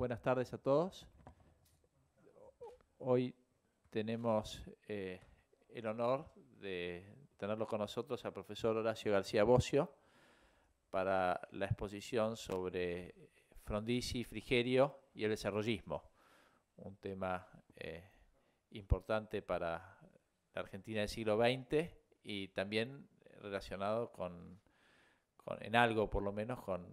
buenas tardes a todos. Hoy tenemos eh, el honor de tenerlo con nosotros al profesor Horacio García Bocio para la exposición sobre Frondizi, Frigerio y el desarrollismo, un tema eh, importante para la Argentina del siglo XX y también relacionado con, en algo por lo menos con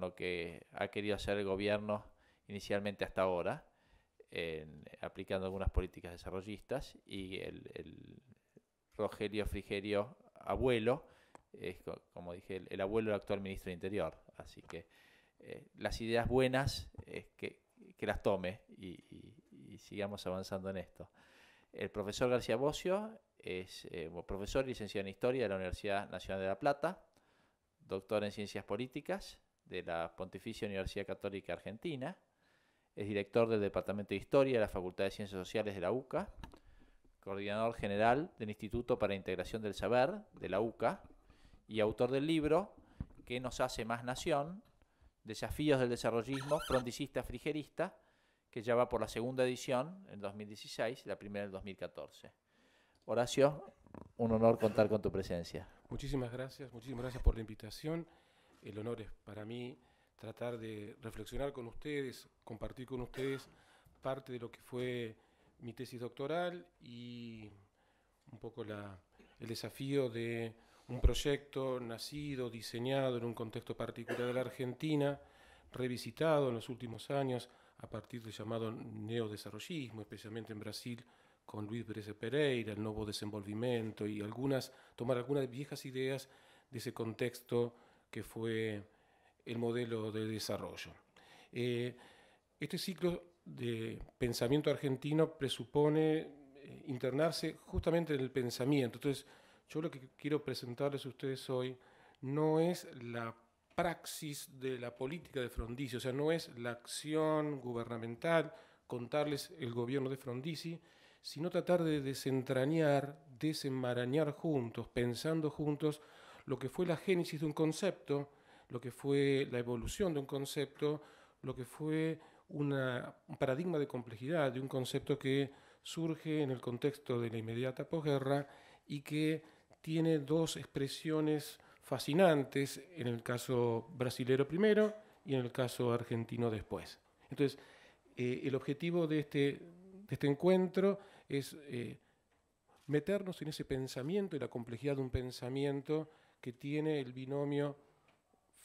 lo que ha querido hacer el gobierno inicialmente hasta ahora, aplicando algunas políticas desarrollistas y el, Rogelio Frigerio Abuelo es, como dije, el, abuelo del actual ministro de Interior. Así que eh, las ideas buenas, es eh, que, las tome y, sigamos avanzando en esto. El profesor García Bocio es eh, profesor licenciado en Historia de la Universidad Nacional de La Plata, doctor en Ciencias Políticas de la Pontificia Universidad Católica Argentina, es director del Departamento de Historia de la Facultad de Ciencias Sociales de la UCA, coordinador general del Instituto para la Integración del Saber de la UCA y autor del libro ¿Qué nos hace más nación? Desafíos del desarrollismo pronticista frigerista, que ya va por la segunda edición en 2016, la primera en 2014. Horacio, un honor contar con tu presencia. Muchísimas gracias, muchísimas gracias por la invitación. El honor es para mí tratar de reflexionar con ustedes, compartir con ustedes parte de lo que fue mi tesis doctoral y un poco el desafío de un proyecto nacido, diseñado en un contexto particular de la Argentina, revisitado en los últimos años a partir del llamado neodesarrollismo, especialmente en Brasil con Luis Pérez Pereira, el nuevo desenvolvimiento y algunas tomar algunas viejas ideas de ese contexto que fue el modelo de desarrollo. Eh, este ciclo de pensamiento argentino presupone eh, internarse justamente en el pensamiento. Entonces, yo lo que quiero presentarles a ustedes hoy no es la praxis de la política de Frondizi, o sea, no es la acción gubernamental, contarles el gobierno de Frondizi, sino tratar de desentrañar, desenmarañar juntos, pensando juntos lo que fue la génesis de un concepto lo que fue la evolución de un concepto, lo que fue un paradigma de complejidad, de un concepto que surge en el contexto de la inmediata posguerra y que tiene dos expresiones fascinantes en el caso brasilero primero y en el caso argentino después. Entonces, eh, el objetivo de este, de este encuentro es eh, meternos en ese pensamiento y la complejidad de un pensamiento que tiene el binomio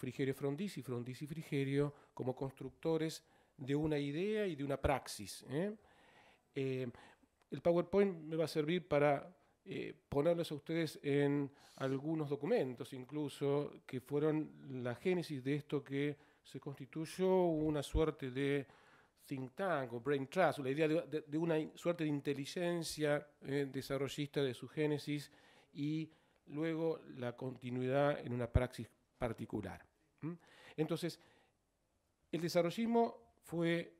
Frigerio Frondizi, Frondizi Frigerio, como constructores de una idea y de una praxis. ¿eh? Eh, el PowerPoint me va a servir para eh, ponerles a ustedes en algunos documentos, incluso, que fueron la génesis de esto que se constituyó una suerte de think tank o brain trust, la idea de una suerte de inteligencia desarrollista de su génesis y luego la continuidad en una praxis particular. Entonces, el desarrollismo fue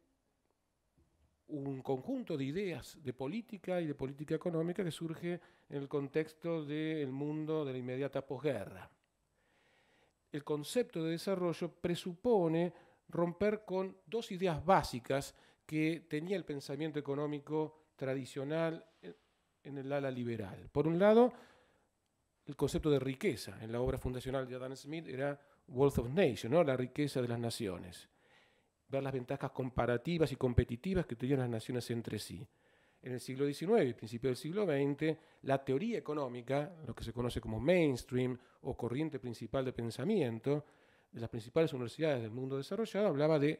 un conjunto de ideas de política y de política económica que surge en el contexto del mundo de la inmediata posguerra. El concepto de desarrollo presupone romper con dos ideas básicas que tenía el pensamiento económico tradicional en el ala liberal. Por un lado, el concepto de riqueza en la obra fundacional de Adam Smith era Wealth of Nations, ¿no? la riqueza de las naciones, ver las ventajas comparativas y competitivas que tenían las naciones entre sí. En el siglo XIX y principio del siglo XX, la teoría económica, lo que se conoce como mainstream o corriente principal de pensamiento, de las principales universidades del mundo desarrollado, hablaba de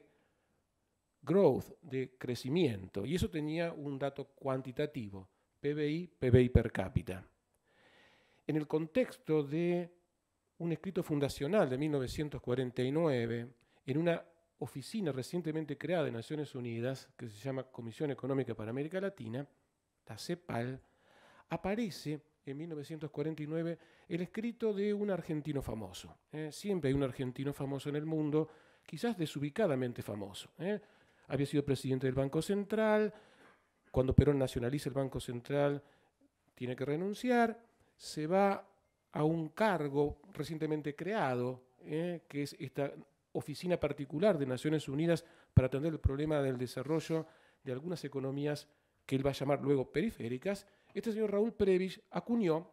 growth, de crecimiento, y eso tenía un dato cuantitativo, PBI, PBI per cápita. En el contexto de un escrito fundacional de 1949 en una oficina recientemente creada de Naciones Unidas, que se llama Comisión Económica para América Latina, la CEPAL, aparece en 1949 el escrito de un argentino famoso. ¿eh? Siempre hay un argentino famoso en el mundo, quizás desubicadamente famoso. ¿eh? Había sido presidente del Banco Central, cuando Perón nacionaliza el Banco Central tiene que renunciar, se va a un cargo recientemente creado, eh, que es esta oficina particular de Naciones Unidas para atender el problema del desarrollo de algunas economías que él va a llamar luego periféricas, este señor Raúl previs acuñó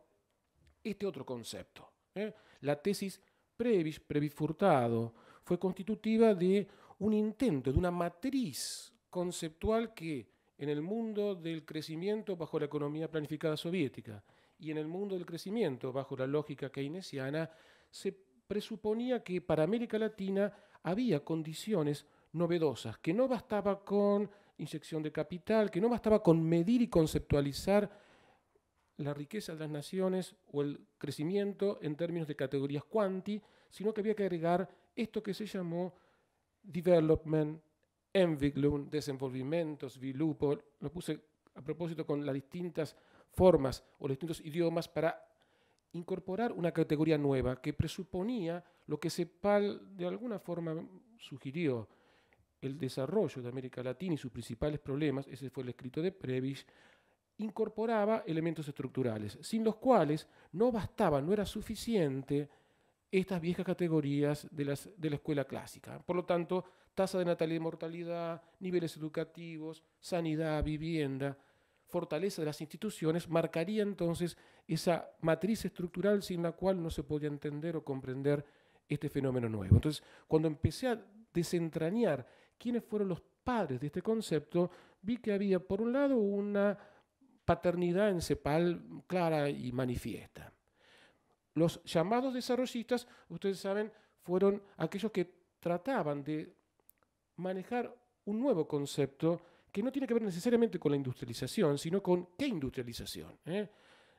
este otro concepto. Eh. La tesis previs Previch Furtado, fue constitutiva de un intento, de una matriz conceptual que en el mundo del crecimiento bajo la economía planificada soviética y en el mundo del crecimiento, bajo la lógica keynesiana, se presuponía que para América Latina había condiciones novedosas, que no bastaba con inyección de capital, que no bastaba con medir y conceptualizar la riqueza de las naciones o el crecimiento en términos de categorías cuanti, sino que había que agregar esto que se llamó development, enviglum, desenvolvimiento vilupo, lo puse a propósito con las distintas formas o los distintos idiomas para incorporar una categoría nueva que presuponía lo que Cepal de alguna forma sugirió, el desarrollo de América Latina y sus principales problemas, ese fue el escrito de previs incorporaba elementos estructurales, sin los cuales no bastaban, no era suficiente estas viejas categorías de, de la escuela clásica. Por lo tanto, tasa de natalidad y mortalidad, niveles educativos, sanidad, vivienda, fortaleza de las instituciones marcaría entonces esa matriz estructural sin la cual no se podía entender o comprender este fenómeno nuevo. Entonces, cuando empecé a desentrañar quiénes fueron los padres de este concepto, vi que había, por un lado, una paternidad en Cepal clara y manifiesta. Los llamados desarrollistas, ustedes saben, fueron aquellos que trataban de manejar un nuevo concepto que no tiene que ver necesariamente con la industrialización, sino con qué industrialización. ¿eh?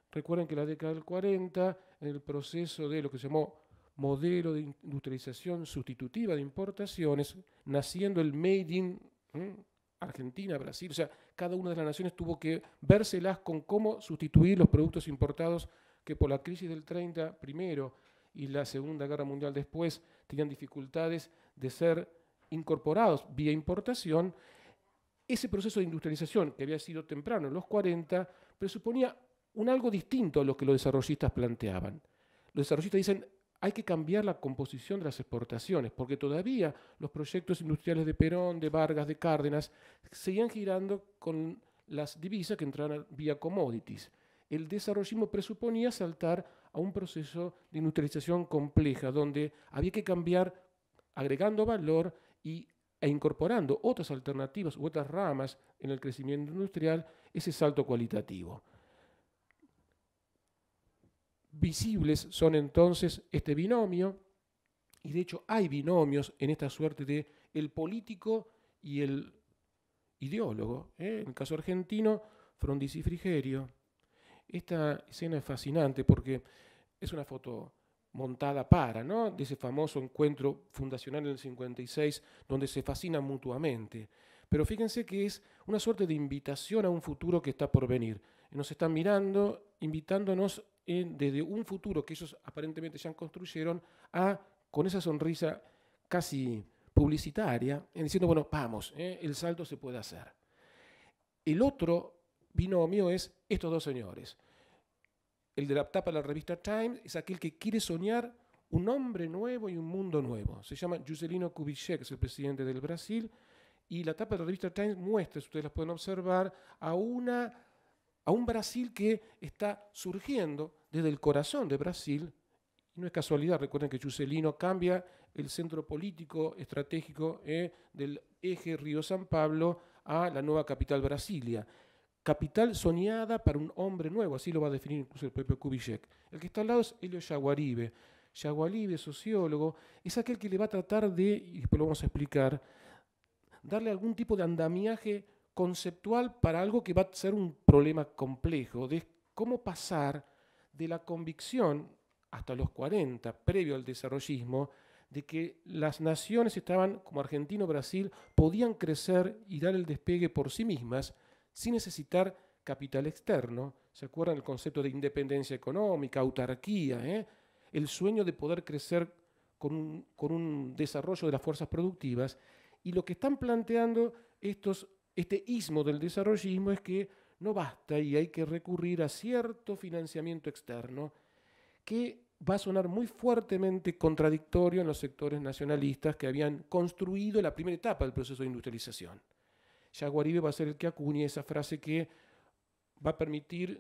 Recuerden que en la década del 40, en el proceso de lo que se llamó modelo de industrialización sustitutiva de importaciones, naciendo el Made in ¿eh? Argentina, Brasil, o sea, cada una de las naciones tuvo que vérselas con cómo sustituir los productos importados que por la crisis del 30 primero y la Segunda Guerra Mundial después tenían dificultades de ser incorporados vía importación ese proceso de industrialización, que había sido temprano, en los 40, presuponía un algo distinto a lo que los desarrollistas planteaban. Los desarrollistas dicen, hay que cambiar la composición de las exportaciones, porque todavía los proyectos industriales de Perón, de Vargas, de Cárdenas, seguían girando con las divisas que entraban vía commodities. El desarrollismo presuponía saltar a un proceso de industrialización compleja, donde había que cambiar agregando valor y e incorporando otras alternativas u otras ramas en el crecimiento industrial, ese salto cualitativo. Visibles son entonces este binomio, y de hecho hay binomios en esta suerte de el político y el ideólogo. ¿eh? En el caso argentino, Frondizi Frigerio. Esta escena es fascinante porque es una foto montada para, ¿no? De ese famoso encuentro fundacional en el 56, donde se fascinan mutuamente. Pero fíjense que es una suerte de invitación a un futuro que está por venir. Nos están mirando, invitándonos eh, desde un futuro que ellos aparentemente ya construyeron a, con esa sonrisa casi publicitaria, diciendo, bueno, vamos, eh, el salto se puede hacer. El otro binomio es estos dos señores el de la tapa de la revista Time, es aquel que quiere soñar un hombre nuevo y un mundo nuevo. Se llama Juscelino Kubitschek, es el presidente del Brasil, y la tapa de la revista Times muestra, si ustedes las pueden observar, a, una, a un Brasil que está surgiendo desde el corazón de Brasil. no es casualidad, recuerden que Juscelino cambia el centro político estratégico eh, del eje Río San Pablo a la nueva capital Brasilia capital soñada para un hombre nuevo, así lo va a definir incluso el propio Kubitschek. El que está al lado es Helio Yaguaribe. Yaguaribe, sociólogo, es aquel que le va a tratar de, y después lo vamos a explicar, darle algún tipo de andamiaje conceptual para algo que va a ser un problema complejo, de cómo pasar de la convicción hasta los 40, previo al desarrollismo, de que las naciones estaban, como Argentina o Brasil, podían crecer y dar el despegue por sí mismas, sin necesitar capital externo. ¿Se acuerdan el concepto de independencia económica, autarquía? Eh? El sueño de poder crecer con un, desarrollo de las fuerzas productivas. Y lo que están planteando este ismo del desarrollismo es que no basta y hay que recurrir a cierto financiamiento externo que va a sonar muy fuertemente contradictorio en los sectores nacionalistas que habían construido la primera etapa del proceso de industrialización. Yaguaribe va a ser el que acuñe esa frase que va a permitir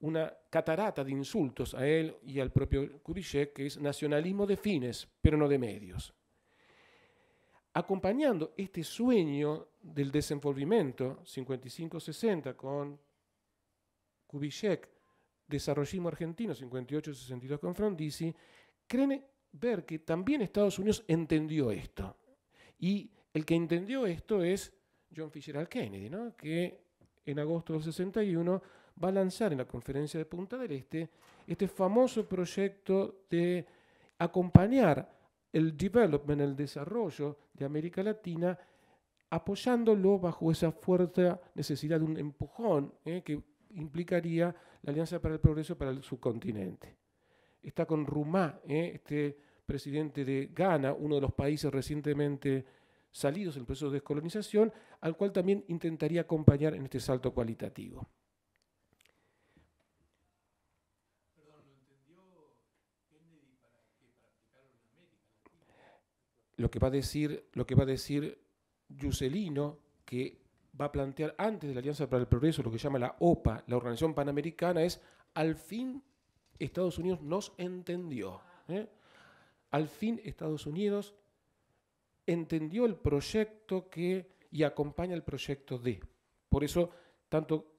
una catarata de insultos a él y al propio Kubitschek, que es nacionalismo de fines, pero no de medios. Acompañando este sueño del desenvolvimiento 55-60 con Kubitschek, desarrollismo argentino 58-62 con Frondizi, creen ver que también Estados Unidos entendió esto. Y el que entendió esto es John Fitzgerald Kennedy, ¿no? que en agosto del 61 va a lanzar en la conferencia de Punta del Este este famoso proyecto de acompañar el development, el desarrollo de América Latina, apoyándolo bajo esa fuerte necesidad de un empujón ¿eh? que implicaría la Alianza para el Progreso para el subcontinente. Está con Rumá, ¿eh? este presidente de Ghana, uno de los países recientemente salidos del proceso de descolonización, al cual también intentaría acompañar en este salto cualitativo. Lo que va a decir, lo que va a decir Yuselino, que va a plantear antes de la Alianza para el Progreso, lo que llama la OPA, la Organización Panamericana, es al fin Estados Unidos nos entendió. ¿eh? Al fin Estados Unidos entendió el proyecto que y acompaña el proyecto de. Por eso, tanto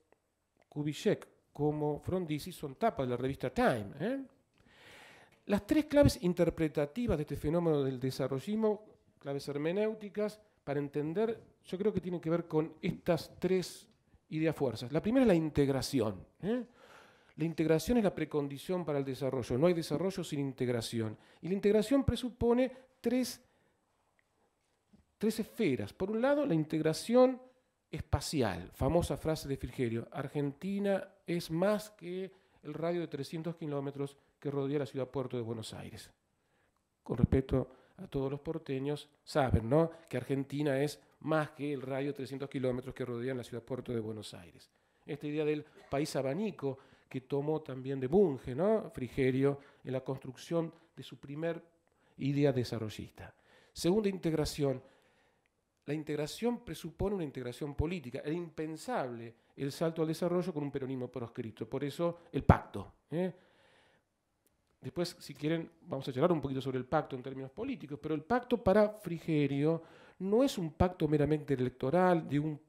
Kubitschek como Frondizi son tapas de la revista Time. ¿eh? Las tres claves interpretativas de este fenómeno del desarrollismo, claves hermenéuticas, para entender, yo creo que tienen que ver con estas tres ideas fuerzas. La primera es la integración. ¿eh? La integración es la precondición para el desarrollo. No hay desarrollo sin integración. Y la integración presupone tres tres esferas. Por un lado, la integración espacial, famosa frase de Frigerio, Argentina es más que el radio de 300 kilómetros que rodea la ciudad puerto de Buenos Aires. Con respecto a todos los porteños, saben, ¿no? Que Argentina es más que el radio de 300 kilómetros que rodea la ciudad puerto de Buenos Aires. Esta idea del país abanico que tomó también de Bunge, ¿no? Frigerio, en la construcción de su primer idea desarrollista. Segunda integración, la integración presupone una integración política. Es impensable el salto al desarrollo con un peronismo proscrito. Por eso el pacto. ¿eh? Después, si quieren, vamos a charlar un poquito sobre el pacto en términos políticos, pero el pacto para Frigerio no es un pacto meramente electoral de un,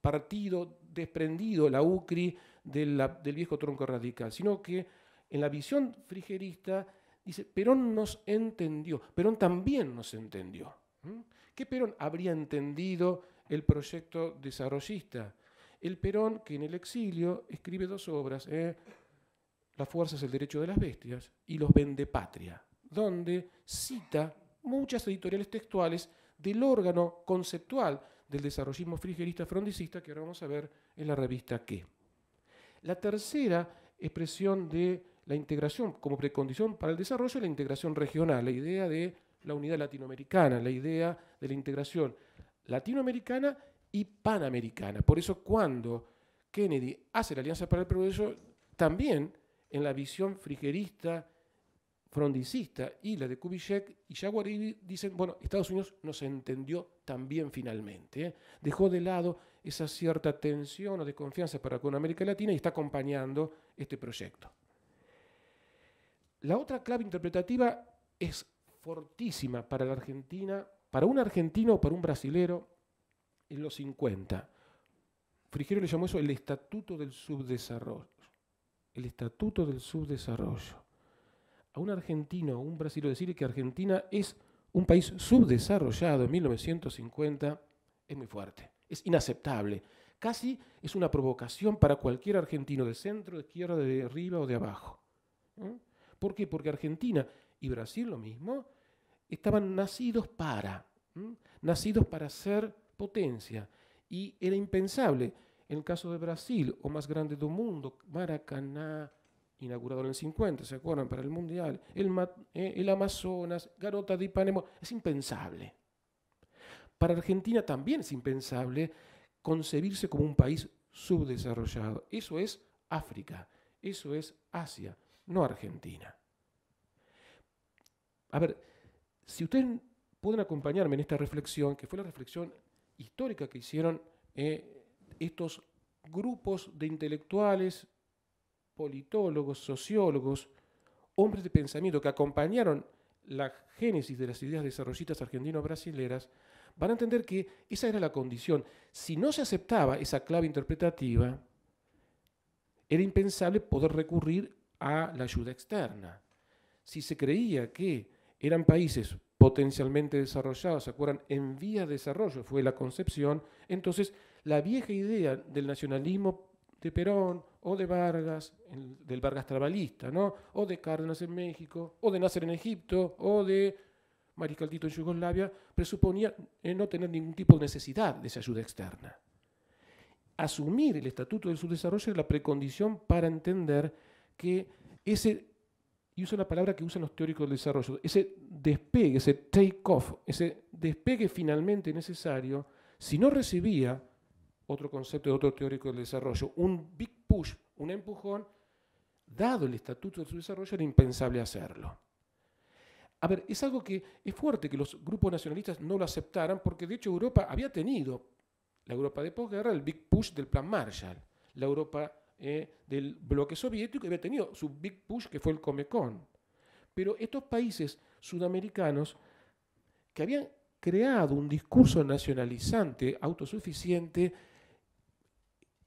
partido desprendido, la UCRI, del viejo tronco radical, sino que en la visión frigerista dice, Perón nos entendió, Perón también nos entendió. ¿Mm? ¿Qué Perón habría entendido el proyecto desarrollista? El Perón que en el exilio escribe dos obras, eh, Las fuerzas, el derecho de las bestias y Los patria", donde cita muchas editoriales textuales del órgano conceptual del desarrollismo frigerista frondicista que ahora vamos a ver en la revista Qué. La tercera expresión de la integración como precondición para el desarrollo es la integración regional, la idea de la unidad latinoamericana, la idea de la integración latinoamericana y panamericana. Por eso cuando Kennedy hace la Alianza para el Progreso, también en la visión frigerista, frondicista y la de Kubitschek y Jaguaribi dicen, bueno, Estados Unidos nos entendió también finalmente, ¿eh? dejó de lado esa cierta tensión o desconfianza para con América Latina y está acompañando este proyecto. La otra clave interpretativa es fortísima para la Argentina, para un argentino o para un brasilero en los 50. Frigero le llamó eso el estatuto del subdesarrollo. El estatuto del subdesarrollo. A un argentino o un brasilero decir que Argentina es un país subdesarrollado en 1950 es muy fuerte, es inaceptable. Casi es una provocación para cualquier argentino de centro, de izquierda, de arriba o de abajo. ¿Por qué? Porque Argentina y Brasil lo mismo, estaban nacidos para, nacidos para ser potencia. Y era impensable, en el caso de Brasil, o más grande del mundo, Maracaná, inaugurado en el 50, ¿se acuerdan? Para el Mundial, el, eh, el Amazonas, Garota de Ipanema, es impensable. Para Argentina también es impensable concebirse como un país subdesarrollado. Eso es África, eso es Asia, no Argentina. A ver, si ustedes pueden acompañarme en esta reflexión, que fue la reflexión histórica que hicieron eh, estos grupos de intelectuales, politólogos, sociólogos, hombres de pensamiento que acompañaron la génesis de las ideas desarrollistas argentino-brasileras, van a entender que esa era la condición. Si no se aceptaba esa clave interpretativa, era impensable poder recurrir a la ayuda externa. Si se creía que eran países potencialmente desarrollados, ¿se acuerdan? En vía de desarrollo fue la concepción. Entonces, la vieja idea del nacionalismo de Perón o de Vargas, del Vargas Trabalista, ¿no? O de Cárdenas en México, o de Nasser en Egipto, o de Mariscal en Yugoslavia, presuponía eh, no tener ningún tipo de necesidad de esa ayuda externa. Asumir el Estatuto del Subdesarrollo es la precondición para entender que ese y uso la palabra que usan los teóricos del desarrollo, ese despegue, ese take-off, ese despegue finalmente necesario, si no recibía otro concepto de otro teórico del desarrollo, un big push, un empujón, dado el estatuto de su desarrollo era impensable hacerlo. A ver, es algo que es fuerte que los grupos nacionalistas no lo aceptaran, porque de hecho Europa había tenido, la Europa de posguerra, el big push del plan Marshall, la Europa eh, del bloque soviético que había tenido su big push que fue el Comecon. Pero estos países sudamericanos que habían creado un discurso nacionalizante, autosuficiente,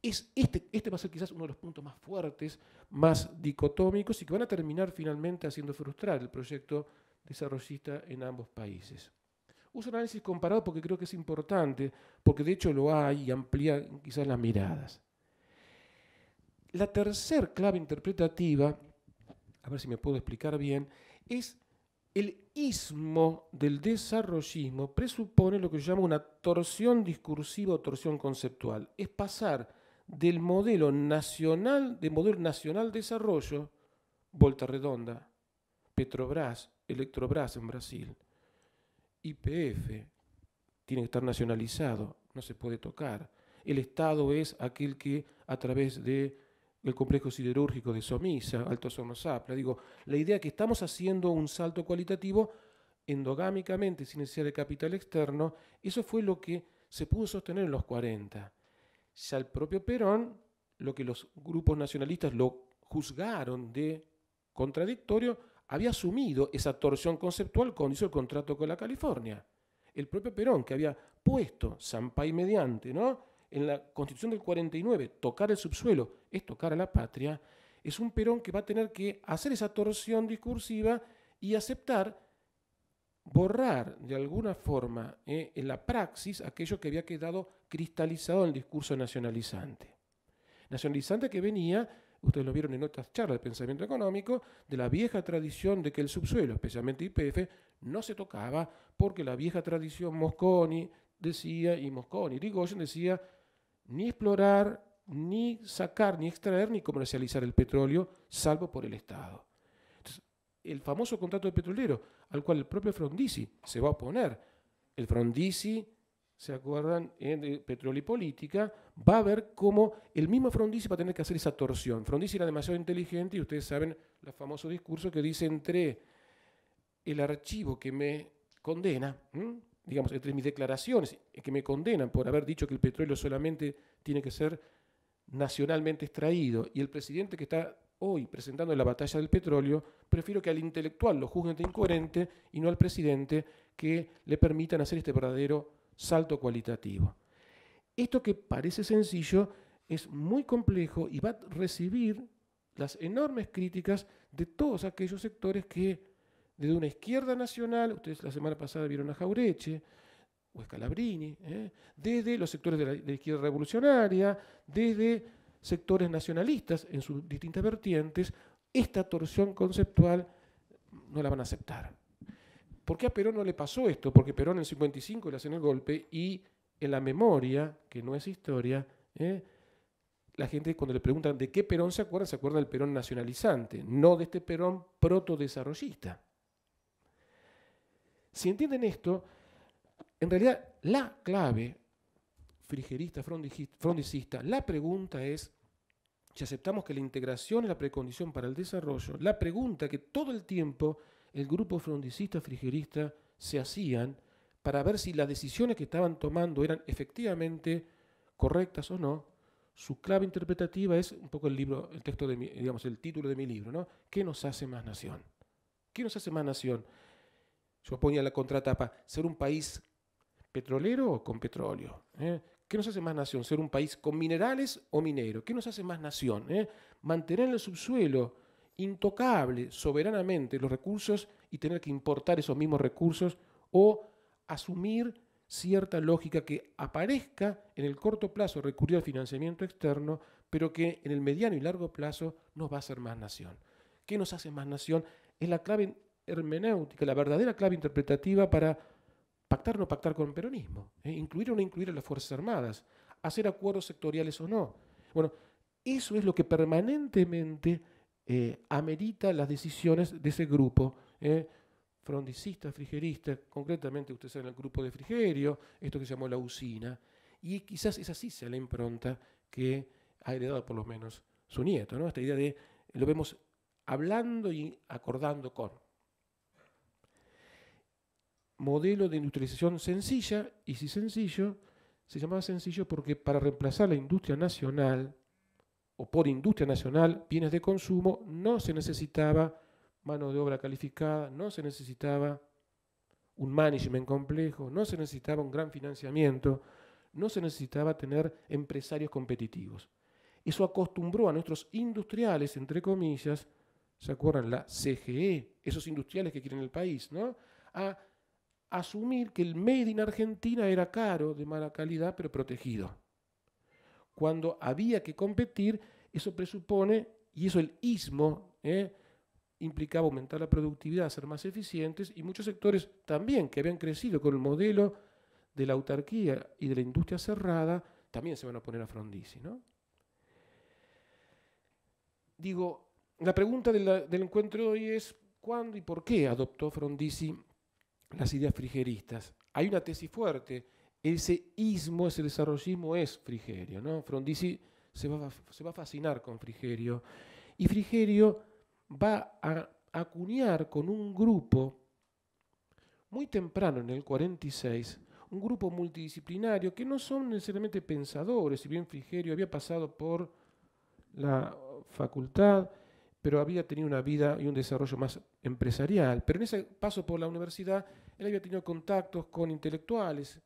es este, este va a ser quizás uno de los puntos más fuertes, más dicotómicos y que van a terminar finalmente haciendo frustrar el proyecto desarrollista en ambos países. Uso análisis comparado porque creo que es importante, porque de hecho lo hay y amplía quizás las miradas. La tercera clave interpretativa, a ver si me puedo explicar bien, es el ismo del desarrollismo presupone lo que yo llamo una torsión discursiva o torsión conceptual. Es pasar del modelo nacional, del modelo nacional de desarrollo, Volta Redonda, Petrobras, Electrobras en Brasil, IPF, tiene que estar nacionalizado, no se puede tocar. El Estado es aquel que a través de el complejo siderúrgico de Somisa, Alto Sorno Digo, la idea que estamos haciendo un salto cualitativo endogámicamente, sin necesidad de capital externo, eso fue lo que se pudo sostener en los 40. Ya el propio Perón, lo que los grupos nacionalistas lo juzgaron de contradictorio, había asumido esa torsión conceptual cuando hizo el contrato con la California. El propio Perón, que había puesto y mediante, ¿no? en la Constitución del 49, tocar el subsuelo es tocar a la patria, es un Perón que va a tener que hacer esa torsión discursiva y aceptar borrar de alguna forma eh, en la praxis aquello que había quedado cristalizado en el discurso nacionalizante. Nacionalizante que venía, ustedes lo vieron en otras charlas de pensamiento económico, de la vieja tradición de que el subsuelo, especialmente IPF, no se tocaba porque la vieja tradición Mosconi decía y Mosconi Rigoyen decía ni explorar, ni sacar, ni extraer, ni comercializar el petróleo, salvo por el Estado. el famoso contrato de petrolero, al cual el propio Frondizi se va a oponer. El Frondizi, ¿se acuerdan? En eh, Petróleo y Política, va a ver cómo el mismo Frondizi va a tener que hacer esa torsión. Frondizi era demasiado inteligente y ustedes saben los famoso discurso que dice entre el archivo que me condena, digamos, entre mis declaraciones que me condenan por haber dicho que el petróleo solamente tiene que ser nacionalmente extraído y el presidente que está hoy presentando la batalla del petróleo, prefiero que al intelectual lo juzguen de incoherente y no al presidente que le permitan hacer este verdadero salto cualitativo. Esto que parece sencillo es muy complejo y va a recibir las enormes críticas de todos aquellos sectores que desde una izquierda nacional, ustedes la semana pasada vieron a Jaureche o Scalabrini, ¿eh? desde los sectores de la, izquierda revolucionaria, desde sectores nacionalistas en sus distintas vertientes, esta torsión conceptual no la van a aceptar. ¿Por qué a Perón no le pasó esto? Porque Perón en el 55 le hacen el golpe y en la memoria, que no es historia, ¿eh? la gente cuando le preguntan de qué Perón se acuerda, se acuerda del Perón nacionalizante, no de este Perón protodesarrollista. Si entienden esto, en realidad la clave, frigerista, frondicista, la pregunta es, si aceptamos que la integración es la precondición para el desarrollo, la pregunta que todo el tiempo el grupo frondicista, frigerista se hacían para ver si las decisiones que estaban tomando eran efectivamente correctas o no, su clave interpretativa es un poco el libro, el texto de mi, digamos, el título de mi libro, ¿no? ¿Qué nos hace más nación? ¿Qué nos hace más nación? yo ponía la contratapa, ser un país petrolero o con petróleo. ¿Eh? ¿Qué nos hace más nación? ¿Ser un país con minerales o minero? ¿Qué nos hace más nación? ¿Eh? Mantener en el subsuelo intocable, soberanamente, los recursos y tener que importar esos mismos recursos o asumir cierta lógica que aparezca en el corto plazo recurrir al financiamiento externo, pero que en el mediano y largo plazo nos va a hacer más nación. ¿Qué nos hace más nación? Es la clave hermenéutica, la verdadera clave interpretativa para pactar o no pactar con el peronismo, ¿eh? incluir o no incluir a las Fuerzas Armadas, hacer acuerdos sectoriales o no. Bueno, eso es lo que permanentemente eh, amerita las decisiones de ese grupo. Eh, frondicista, frigerista, concretamente usted sabe en el grupo de Frigerio, esto que se llamó la usina, y quizás esa sí sea la impronta que ha heredado por lo menos su nieto, ¿no? Esta idea de lo vemos hablando y acordando con modelo de industrialización sencilla, y si sencillo, se llamaba sencillo porque para reemplazar la industria nacional o por industria nacional, bienes de consumo, no se necesitaba mano de obra calificada, no se necesitaba un management complejo, no se necesitaba un gran financiamiento, no se necesitaba tener empresarios competitivos. Eso acostumbró a nuestros industriales, entre comillas, ¿se acuerdan? La CGE, esos industriales que quieren el país, ¿no? A asumir que el made in Argentina era caro, de mala calidad, pero protegido. Cuando había que competir, eso presupone, y eso el ismo, eh, implicaba aumentar la productividad, ser más eficientes, y muchos sectores también que habían crecido con el modelo de la autarquía y de la industria cerrada, también se van a poner a frondizi. ¿no? Digo, la pregunta del encuentro de hoy es, ¿cuándo y por qué adoptó Frondizi las ideas frigeristas. Hay una tesis fuerte, ese ismo, ese desarrollismo es Frigerio, ¿no? Frondizi se va, se va a fascinar con Frigerio y Frigerio va a acuñar con un grupo muy temprano, en el 46, un grupo multidisciplinario que no son necesariamente pensadores, si bien Frigerio había pasado por la facultad, pero había tenido una vida y un desarrollo más empresarial. Pero en ese paso por la universidad, él había tenido contactos con intelectuales,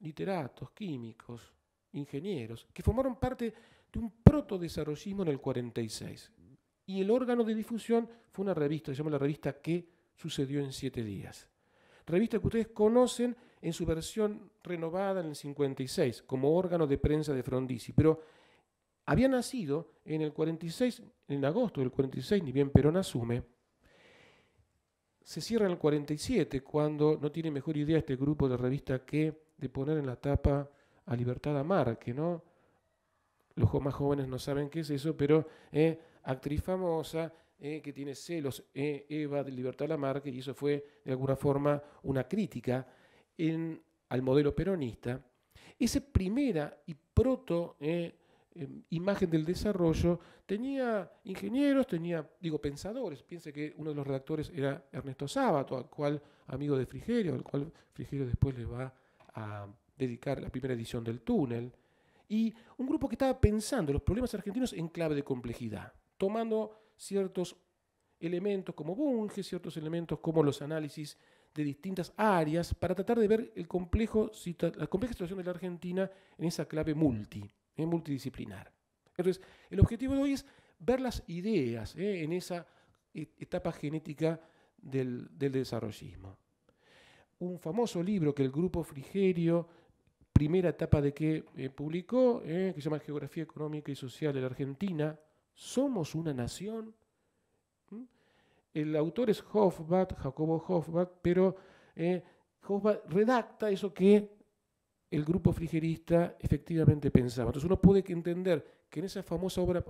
literatos, químicos, ingenieros, que formaron parte de un protodesarrollismo en el 46. Y el órgano de difusión fue una revista, se llama la revista Que sucedió en siete días? Revista que ustedes conocen en su versión renovada en el 56, como órgano de prensa de Frondizi, pero había nacido en el 46, en agosto del 46, ni bien Perón asume. Se cierra en el 47, cuando no tiene mejor idea este grupo de revista que de poner en la tapa a Libertad que ¿no? Los más jóvenes no saben qué es eso, pero eh, actriz famosa eh, que tiene celos, eh, Eva de Libertad Lamarque, y eso fue de alguna forma una crítica al modelo peronista. Esa primera y proto Em, imagen del desarrollo, tenía ingenieros, tenía, digo, pensadores. Piense que uno de los redactores era Ernesto Sábato, al cual amigo de Frigerio, al cual Frigerio después le va a dedicar la primera edición del túnel. Y un grupo que estaba pensando los problemas argentinos en clave de complejidad, tomando ciertos elementos como Bunge, ciertos elementos como los análisis de distintas áreas para tratar de ver el complejo, la compleja situación de la Argentina en esa clave multi. Eh, multidisciplinar. Entonces, el objetivo de hoy es ver las ideas eh, en esa e-, etapa genética del, desarrollismo. Un famoso libro que el grupo Frigerio, primera etapa de que eh, publicó, que se llama Geografía Económica y Social de la Argentina, Somos una Nación. El autor es Jacobo Hofbart, pero Hofbart redacta eso que el grupo frigerista efectivamente pensaba. Entonces uno puede entender que en esa famosa obra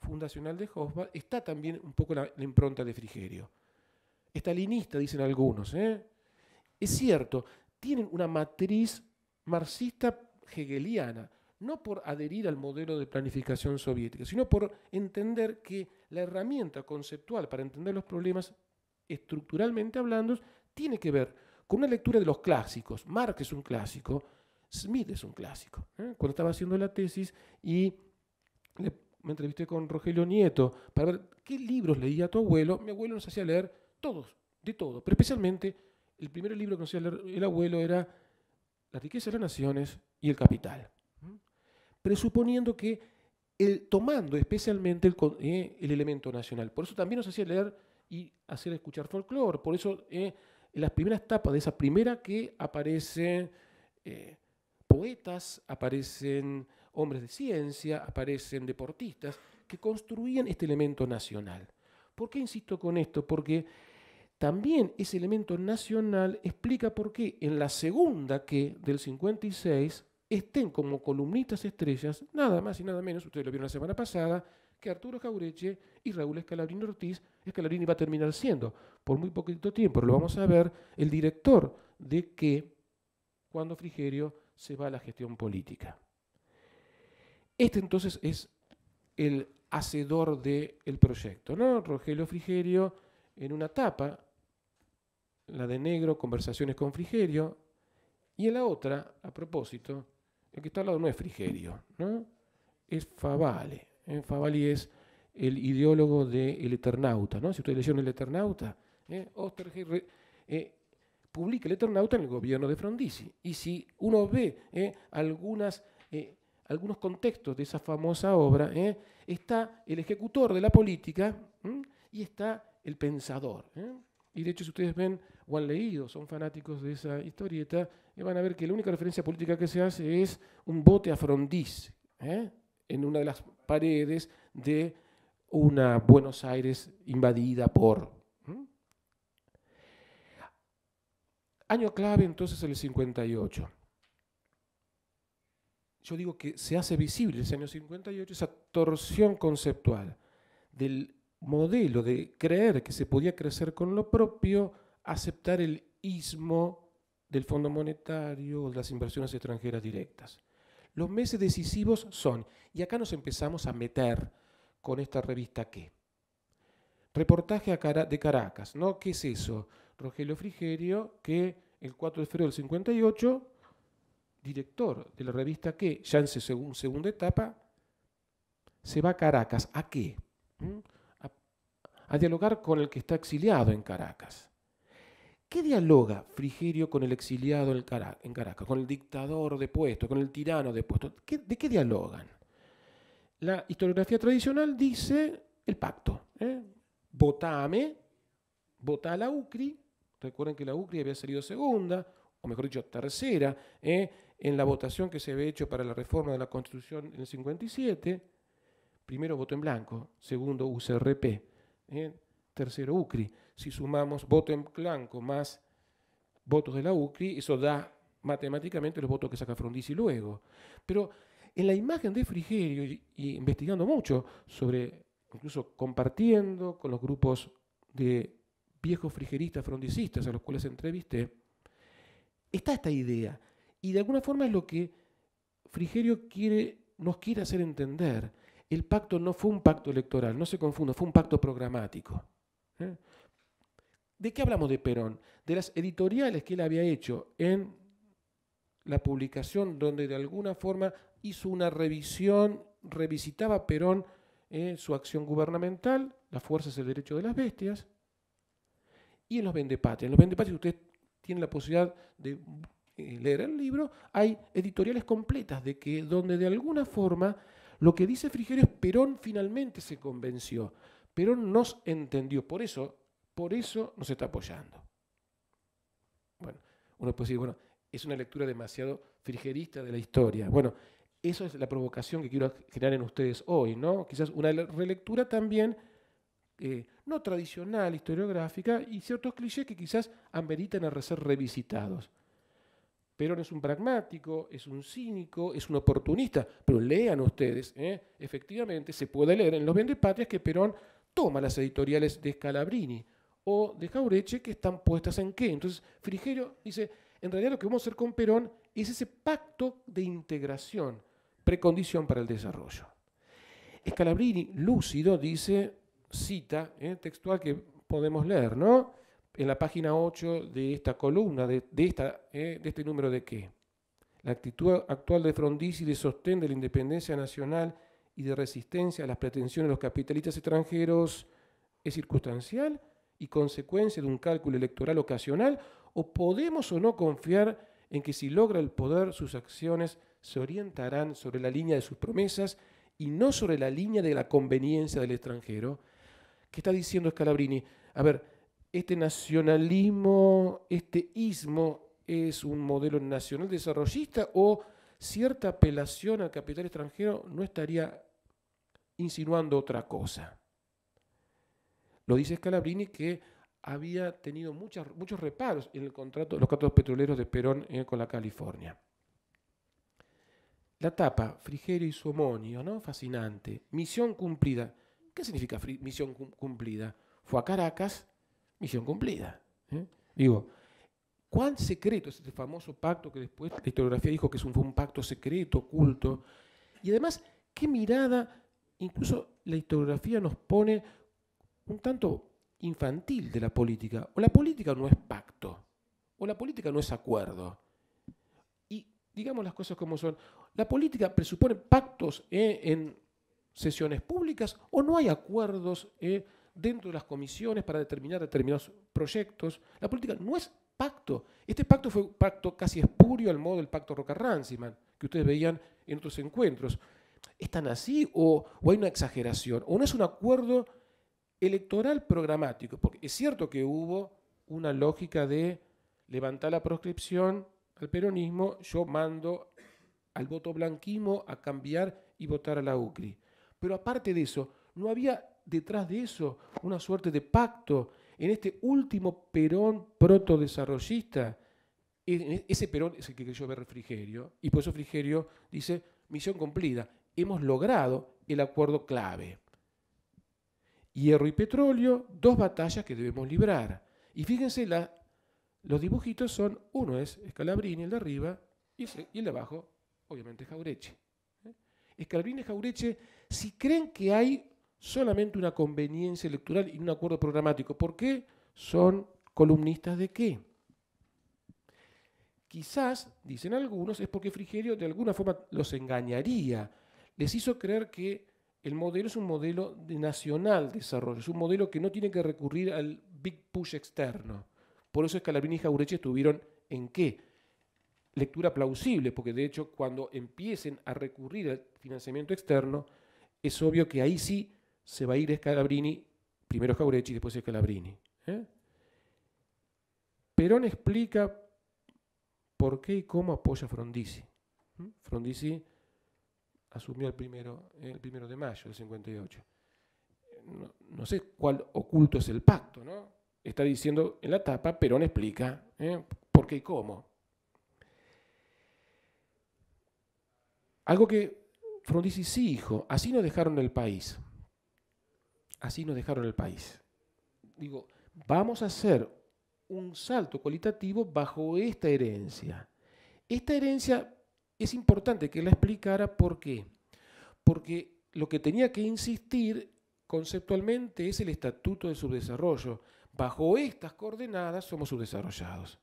fundacional de Hofbach está también un poco la, impronta de Frigerio. Estalinista, dicen algunos. ¿eh? Es cierto, tienen una matriz marxista hegeliana, no por adherir al modelo de planificación soviética, sino por entender que la herramienta conceptual para entender los problemas estructuralmente hablando tiene que ver con una lectura de los clásicos. Marx es un clásico, Smith es un clásico. ¿eh? Cuando estaba haciendo la tesis y me entrevisté con Rogelio Nieto para ver qué libros leía tu abuelo, mi abuelo nos hacía leer todos, de todo, pero especialmente el primer libro que nos hacía leer el abuelo era La riqueza de las naciones y el capital, presuponiendo que, el, tomando especialmente eh, el, elemento nacional. Por eso también nos hacía leer y hacer escuchar folclore, por eso en eh, las primeras etapas de esa primera que aparece poetas, aparecen hombres de ciencia, aparecen deportistas que construían este elemento nacional. ¿Por qué insisto con esto? Porque también ese elemento nacional explica por qué en la segunda que del 56 estén como columnistas estrellas, nada más y nada menos, ustedes lo vieron la semana pasada, que Arturo Jaureche y Raúl escalarín Ortiz. escalarín va a terminar siendo, por muy poquito tiempo, lo vamos a ver, el director de que cuando Frigerio se va a la gestión política. Este entonces es el hacedor del el proyecto, ¿no? Rogelio Frigerio en una tapa, la de negro, conversaciones con Frigerio, y en la otra, a propósito, el que está al lado no es Frigerio, ¿no? Es Favale. ¿eh? Favale es el ideólogo del Eternauta, ¿no? Si ustedes leyeron El Eternauta, ¿eh? publica el Eternauta en el gobierno de Frondizi. Y si uno ve eh, eh, algunos contextos de esa famosa obra, eh, está el ejecutor de la política y está el pensador. Y de hecho, si ustedes ven o han leído, son fanáticos de esa historieta, van a ver que la única referencia política que se hace es un bote a Frondizi en una de las paredes de una Buenos Aires invadida por Año clave entonces el 58. Yo digo que se hace visible ese año 58 esa torsión conceptual del modelo de creer que se podía crecer con lo propio, aceptar el ismo del Fondo Monetario o las inversiones extranjeras directas. Los meses decisivos son, y acá nos empezamos a meter con esta revista qué. Reportaje de Caracas, ¿no? ¿Qué es eso? Rogelio Frigerio, que el 4 de febrero del 58, director de la revista que, ya en su segunda etapa, se va a Caracas. ¿A qué? ¿Mm? A, dialogar con el que está exiliado en Caracas. ¿Qué dialoga Frigerio con el exiliado en, Caracas, con el dictador de puesto? con el tirano depuesto? puesto? ¿De qué dialogan? La historiografía tradicional dice el pacto. ¿eh? Votame, vota la UCRI, Recuerden que la UCRI había salido segunda, o mejor dicho, tercera, ¿eh? en la votación que se había hecho para la reforma de la Constitución en el 57. Primero voto en blanco, segundo UCRP, ¿eh? tercero UCRI. Si sumamos voto en blanco más votos de la UCRI, eso da matemáticamente los votos que saca Frondizi luego. Pero en la imagen de Frigerio, y investigando mucho sobre, incluso compartiendo con los grupos de viejos frigeristas frondicistas a los cuales entrevisté, está esta idea. Y de alguna forma es lo que Frigerio quiere, nos quiere hacer entender. El pacto no fue un pacto electoral, no se confunda, fue un pacto programático. ¿Eh? ¿De qué hablamos de Perón? De las editoriales que él había hecho en la publicación donde de alguna forma hizo una revisión, revisitaba Perón eh, su acción gubernamental, las fuerzas el derecho de las bestias, y en los vendepatrias. En los vendepatrias ustedes tienen la posibilidad de eh, leer el libro, hay editoriales completas de que donde de alguna forma lo que dice Frigerio es Perón finalmente se convenció, Perón nos entendió, por eso, por eso nos está apoyando. Bueno, uno puede decir, bueno, es una lectura demasiado frigerista de la historia. Bueno, eso es la provocación que quiero generar en ustedes hoy, ¿no? Quizás una relectura también eh, no tradicional, historiográfica, y ciertos clichés que quizás ameritan a ser revisitados. Perón es un pragmático, es un cínico, es un oportunista, pero lean ustedes, ¿eh? efectivamente se puede leer en Los patrias que Perón toma las editoriales de Scalabrini o de Jaureche que están puestas en qué. Entonces, Frigerio dice, en realidad lo que vamos a hacer con Perón es ese pacto de integración, precondición para el desarrollo. Scalabrini, lúcido, dice, cita eh, textual que podemos leer, ¿no? En la página 8 de esta columna, de, de eh, de este número de qué. La actitud actual de Frondizi de sostén de la independencia nacional y de resistencia a las pretensiones de los capitalistas extranjeros es circunstancial y consecuencia de un cálculo electoral ocasional, o podemos o no confiar en que si logra el poder sus acciones se orientarán sobre la línea de sus promesas y no sobre la línea de la conveniencia del extranjero, ¿Qué está diciendo Scalabrini? A ver, este nacionalismo, este ismo, es un modelo nacional desarrollista o cierta apelación al capital extranjero no estaría insinuando otra cosa. Lo dice Scalabrini que había tenido muchos reparos en el contrato, de los contratos petroleros de Perón eh, con la California. La tapa, Frigerio y su homonio, ¿no? Fascinante. Misión cumplida. ¿Qué significa misión cumplida? Fue a Caracas, misión cumplida. ¿eh? Digo, ¿cuán secreto es este famoso pacto que después la historiografía dijo que fue un pacto secreto, oculto? Y además, ¿qué mirada incluso la historiografía nos pone un tanto infantil de la política? O la política no es pacto, o la política no es acuerdo. Y digamos las cosas como son. La política presupone pactos ¿eh? en sesiones públicas o no hay acuerdos eh, dentro de las comisiones para determinar determinados proyectos. La política no es pacto. Este pacto fue un pacto casi espurio al modo del pacto roca ranziman que ustedes veían en otros encuentros. ¿Están así o, o, hay una exageración? ¿O no es un acuerdo electoral programático? Porque es cierto que hubo una lógica de levantar la proscripción al peronismo, yo mando al voto blanquismo a cambiar y votar a la UCRI. Pero aparte de eso, no había detrás de eso una suerte de pacto en este último Perón protodesarrollista. Ese Perón es el que creyó ver refrigerio, y por eso Frigerio dice, misión cumplida, hemos logrado el acuerdo clave. Hierro y petróleo, dos batallas que debemos librar. Y fíjense, la, los dibujitos son, uno es Scalabrini, el de arriba, y, el de abajo, obviamente, Jaureche. Escalabrín y Jaureche si creen que hay solamente una conveniencia electoral y un acuerdo programático. ¿Por qué son columnistas de qué? Quizás, dicen algunos, es porque Frigerio de alguna forma los engañaría. Les hizo creer que el modelo es un modelo de nacional desarrollo, es un modelo que no tiene que recurrir al big push externo. Por eso Escalabrín y Jaureche estuvieron en qué? lectura plausible, porque de hecho cuando empiecen a recurrir al financiamiento externo, es obvio que ahí sí se va a ir Scalabrini, primero Jaurechi y después Scalabrini. ¿eh? Perón explica por qué y cómo apoya Frondizi. Frondizi asumió el primero, el primero de mayo del 58. No, sé cuál oculto es el pacto, Está diciendo en la tapa, Perón explica ¿eh? por qué y cómo. Algo que Frondizi sí, hijo, así nos dejaron el país. Así nos dejaron el país. Digo, vamos a hacer un salto cualitativo bajo esta herencia. Esta herencia es importante que la explicara por qué. Porque lo que tenía que insistir conceptualmente es el estatuto de subdesarrollo. Bajo estas coordenadas somos subdesarrollados.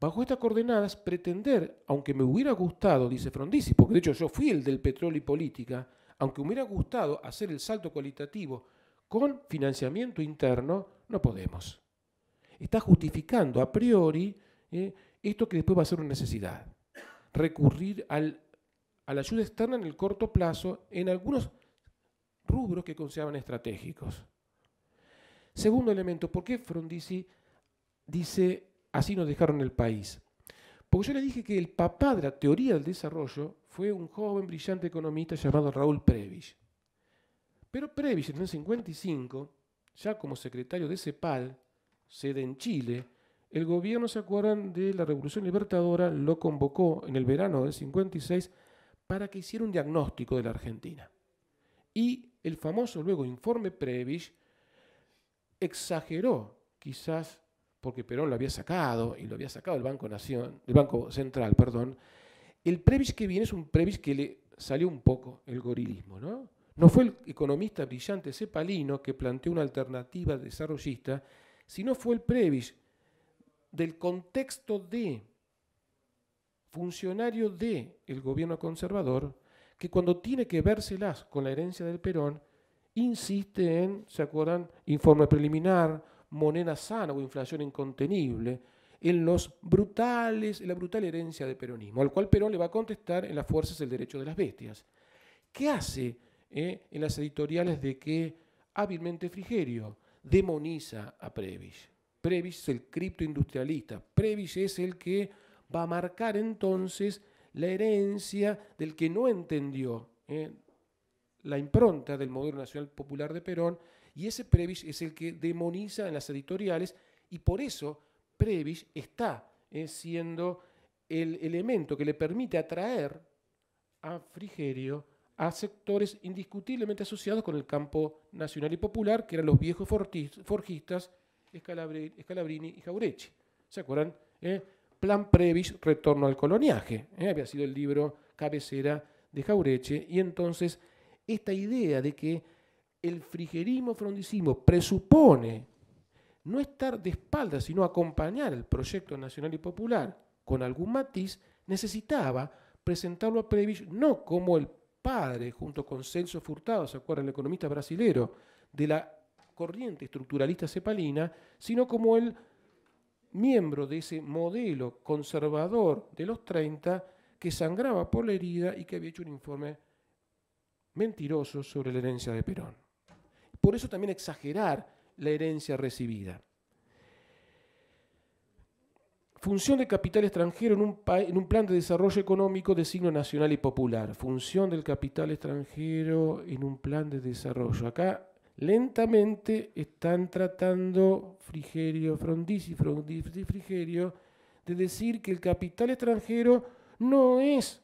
Bajo estas coordenadas, pretender, aunque me hubiera gustado, dice Frondizi, porque de hecho yo fui el del petróleo y política, aunque me hubiera gustado hacer el salto cualitativo con financiamiento interno, no podemos. Está justificando a priori eh, esto que después va a ser una necesidad. Recurrir a la ayuda externa en el corto plazo en algunos rubros que consideraban estratégicos. Segundo elemento, ¿por qué Frondizi dice Así nos dejaron el país. Porque yo le dije que el papá de la teoría del desarrollo fue un joven brillante economista llamado Raúl Prebisch. Pero Prebisch en el 55, ya como secretario de CEPAL, sede en Chile, el gobierno, se acuerdan, de la Revolución Libertadora lo convocó en el verano del 56 para que hiciera un diagnóstico de la Argentina. Y el famoso luego informe Prebisch exageró quizás porque Perón lo había sacado y lo había sacado el Banco, Banco Central, perdón, el Previs que viene es un Previs que le salió un poco el gorilismo, ¿no? No fue el economista brillante Cepalino que planteó una alternativa desarrollista, sino fue el Previs del contexto de funcionario del el gobierno conservador que cuando tiene que vérselas con la herencia del Perón, insiste en, ¿se acuerdan?, informe preliminar, moneda sana o inflación incontenible, en los brutales, la brutal herencia de peronismo, al cual Perón le va a contestar en las fuerzas del derecho de las bestias. ¿Qué hace eh, en las editoriales de que hábilmente Frigerio demoniza a Previs? Previs es el criptoindustrialista, Previs es el que va a marcar entonces la herencia del que no entendió eh, la impronta del modelo nacional popular de Perón y ese Prebisch es el que demoniza en las editoriales y por eso Prebisch está eh, siendo el elemento que le permite atraer a Frigerio a sectores indiscutiblemente asociados con el campo nacional y popular, que eran los viejos forjistas Scalabrini y Jaureche. ¿Se acuerdan? Eh, Plan Previs, Retorno al Coloniaje. Eh, había sido el libro cabecera de Jaureche. Y entonces, esta idea de que el frigerismo frondicismo presupone no estar de espaldas, sino acompañar el proyecto nacional y popular con algún matiz, necesitaba presentarlo a Previch no como el padre, junto con Celso Furtado, se acuerda el economista brasilero, de la corriente estructuralista cepalina, sino como el miembro de ese modelo conservador de los 30 que sangraba por la herida y que había hecho un informe mentiroso sobre la herencia de Perón. Por eso también exagerar la herencia recibida. Función del capital extranjero en un, en un, plan de desarrollo económico de signo nacional y popular. Función del capital extranjero en un plan de desarrollo. Acá lentamente están tratando Frigerio, Frondizi, Frondizi, Frigerio, de decir que el capital extranjero no es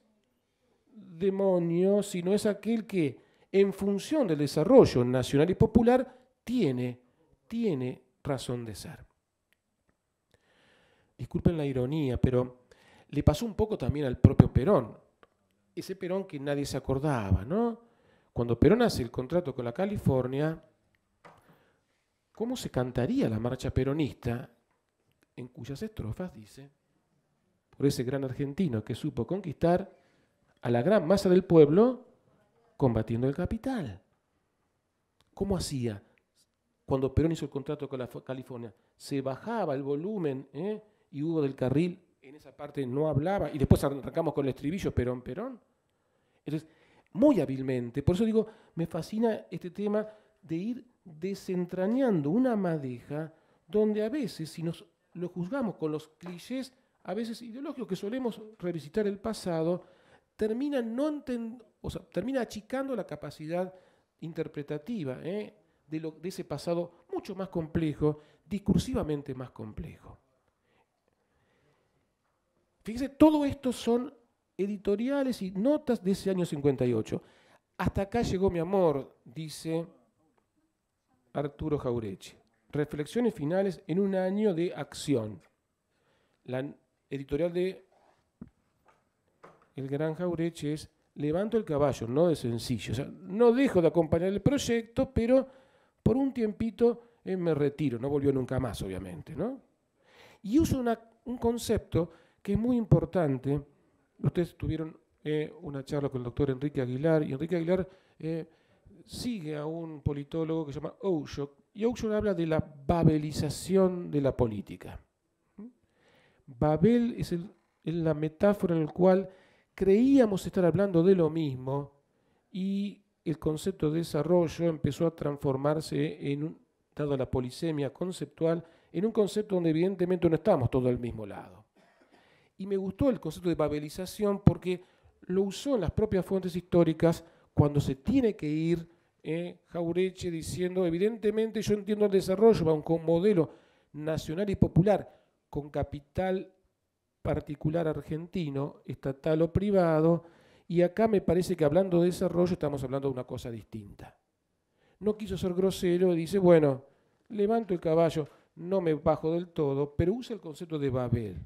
demonio, sino es aquel que en función del desarrollo nacional y popular, tiene, tiene razón de ser. Disculpen la ironía, pero le pasó un poco también al propio Perón, ese Perón que nadie se acordaba, ¿no? Cuando Perón hace el contrato con la California, ¿cómo se cantaría la marcha peronista en cuyas estrofas dice, por ese gran argentino que supo conquistar a la gran masa del pueblo, combatiendo el capital. ¿Cómo hacía? Cuando Perón hizo el contrato con la California, se bajaba el volumen ¿eh? y Hugo del Carril en esa parte no hablaba y después arrancamos con el estribillo Perón, Perón. Entonces, muy hábilmente, por eso digo, me fascina este tema de ir desentrañando una madeja donde a veces, si nos lo juzgamos con los clichés, a veces ideológicos que solemos revisitar el pasado, terminan no entendiendo o termina achicando la capacidad interpretativa ¿eh? de, ese pasado mucho más complejo, discursivamente más complejo. Fíjense, todo esto son editoriales y notas de ese año 58. Hasta acá llegó mi amor, dice Arturo Jaureche. Reflexiones finales en un año de acción. La editorial de El Gran Jaureche es levanto el caballo, no de sencillo. no dejo de acompañar el proyecto, pero por un tiempito eh, me retiro, no volvió nunca más, obviamente. ¿no? Y uso un concepto que es muy importante. Ustedes tuvieron eh, una charla con el doctor Enrique Aguilar, y Enrique Aguilar eh, sigue a un politólogo que se llama Oshok, y Oshok habla de la babelización de la política. ¿Mm? Babel es, es la metáfora en la cual creíamos estar hablando de lo mismo y el concepto de desarrollo empezó a transformarse en un, dado la polisemia conceptual, en un concepto donde evidentemente no estamos todos al mismo lado. Y me gustó el concepto de babelización porque lo usó en las propias fuentes históricas cuando se tiene que ir Jauretche Jaureche diciendo, evidentemente yo entiendo el desarrollo, va un modelo nacional y popular con capital particular argentino, estatal o privado, y acá me parece que hablando de desarrollo estamos hablando de una cosa distinta. No quiso ser grosero, dice, bueno, levanto el caballo, no me bajo del todo, pero usa el concepto de Babel.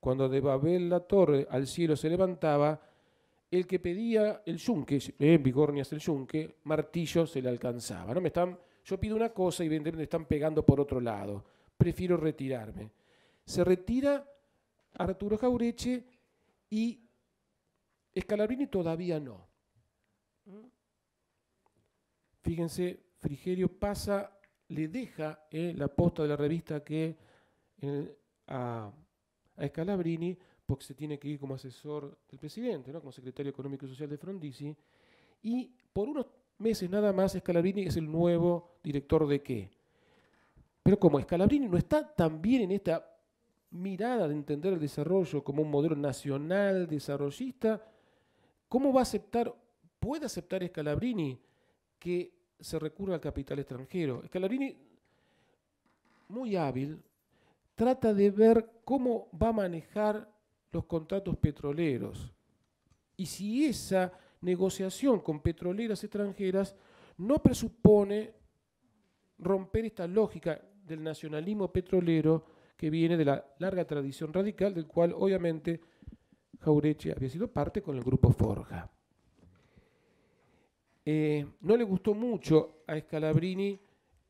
Cuando de Babel la torre al cielo se levantaba, el que pedía el yunque, en Bigornias el yunque, martillo se le alcanzaba. ¿no? Me están, yo pido una cosa y me están pegando por otro lado. Prefiero retirarme. Se retira Arturo Jaureche y Scalabrini todavía no. Fíjense, Frigerio pasa, le deja eh, la posta de la revista que a, escalabrini Scalabrini, porque se tiene que ir como asesor del presidente, como secretario económico y social de Frondizi, y por unos meses nada más Scalabrini es el nuevo director de qué. Pero como Scalabrini no está tan bien en esta mirada de entender el desarrollo como un modelo nacional desarrollista, ¿cómo va a aceptar, puede aceptar Scalabrini que se recurra al capital extranjero? Scalabrini, muy hábil, trata de ver cómo va a manejar los contratos petroleros y si esa negociación con petroleras extranjeras no presupone romper esta lógica del nacionalismo petrolero, que viene de la larga tradición radical, del cual obviamente Jaureche había sido parte con el grupo Forja. Eh, no le gustó mucho a Scalabrini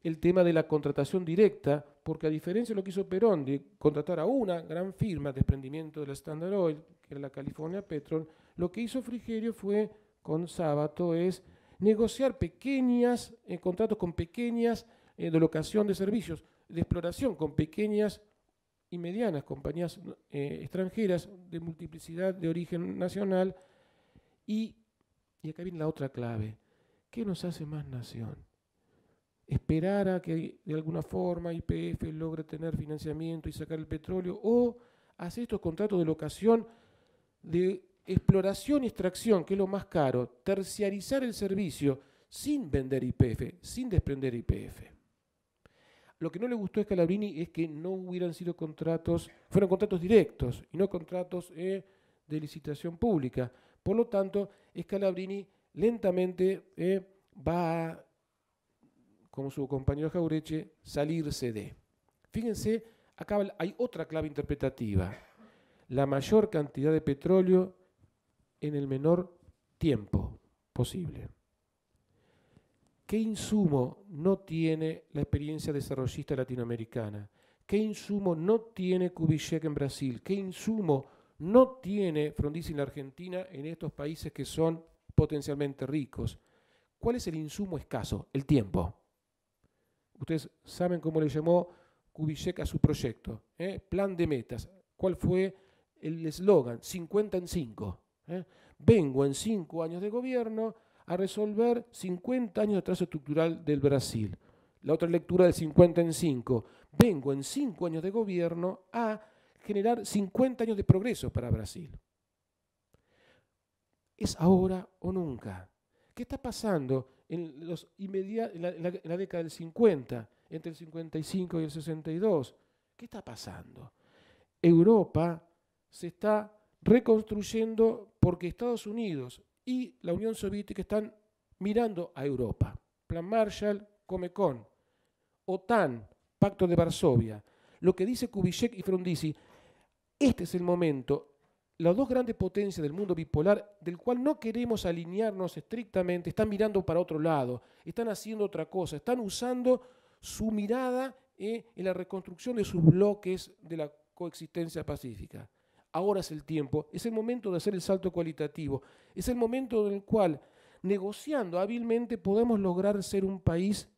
el tema de la contratación directa, porque a diferencia de lo que hizo Perón de contratar a una gran firma de desprendimiento de la Standard Oil, que era la California Petrol, lo que hizo Frigerio fue con Sábato es negociar pequeñas en eh, contratos con pequeñas eh, de locación de servicios, de exploración con pequeñas y medianas compañías eh, extranjeras de multiplicidad de origen nacional y, y acá viene la otra clave, ¿qué nos hace más nación? Esperar a que de alguna forma IPF logre tener financiamiento y sacar el petróleo o hacer estos contratos de locación de exploración y extracción, que es lo más caro, terciarizar el servicio sin vender IPF, sin desprender IPF. Lo que no le gustó a Scalabrini es que no hubieran sido contratos, fueron contratos directos y no contratos eh, de licitación pública. Por lo tanto, Scalabrini lentamente eh, va a, como su compañero Jaureche, salirse de. Fíjense, acá hay otra clave interpretativa. La mayor cantidad de petróleo en el menor tiempo posible. ¿Qué insumo no tiene la experiencia desarrollista latinoamericana? ¿Qué insumo no tiene Kubitschek en Brasil? ¿Qué insumo no tiene Frondizi en la Argentina en estos países que son potencialmente ricos? ¿Cuál es el insumo escaso? El tiempo. Ustedes saben cómo le llamó Kubitschek a su proyecto. ¿Eh? Plan de metas. ¿Cuál fue el eslogan? 50 en 5. ¿eh? Vengo en 5 años de gobierno a resolver 50 años de atraso estructural del Brasil. La otra lectura del 50 en 5. Vengo en 5 años de gobierno a generar 50 años de progreso para Brasil. Es ahora o nunca. ¿Qué está pasando en, los en la década del 50, entre el 55 y el 62? ¿Qué está pasando? Europa se está reconstruyendo porque Estados Unidos y la Unión Soviética están mirando a Europa. Plan Marshall, Comecon, OTAN, Pacto de Varsovia. Lo que dice Kubitschek y Frondizi, este es el momento, las dos grandes potencias del mundo bipolar, del cual no queremos alinearnos estrictamente, están mirando para otro lado, están haciendo otra cosa, están usando su mirada eh, en la reconstrucción de sus bloques de la coexistencia pacífica. Ahora es el tiempo, es el momento de hacer el salto cualitativo, es el momento en el cual, negociando hábilmente, podemos lograr ser un país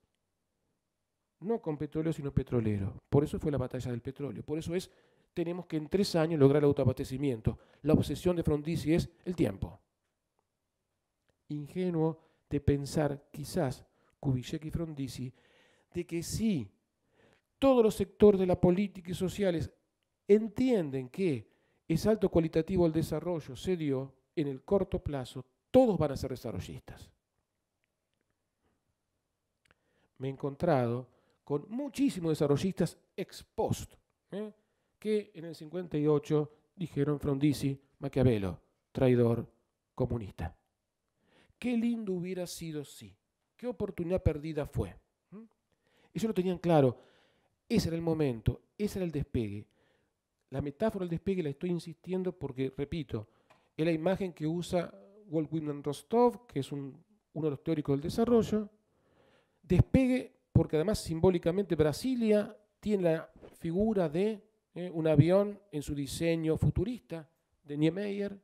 no con petróleo, sino petrolero. Por eso fue la batalla del petróleo, por eso es, tenemos que en tres años lograr el autoabastecimiento. La obsesión de Frondizi es el tiempo. Ingenuo de pensar, quizás, Kubitschek y Frondizi, de que sí, todos los sectores de la política y sociales entienden que el salto cualitativo al desarrollo se dio en el corto plazo, todos van a ser desarrollistas. Me he encontrado con muchísimos desarrollistas ex post, ¿eh? que en el 58 dijeron Frondizi, Maquiavelo, traidor, comunista. Qué lindo hubiera sido sí, qué oportunidad perdida fue. Eso Ellos lo tenían claro, ese era el momento, ese era el despegue la metáfora del despegue la estoy insistiendo porque, repito, es la imagen que usa Walt Whitman Rostov, que es uno de los teóricos del desarrollo. Despegue porque además simbólicamente Brasilia tiene la figura de eh, un avión en su diseño futurista de Niemeyer.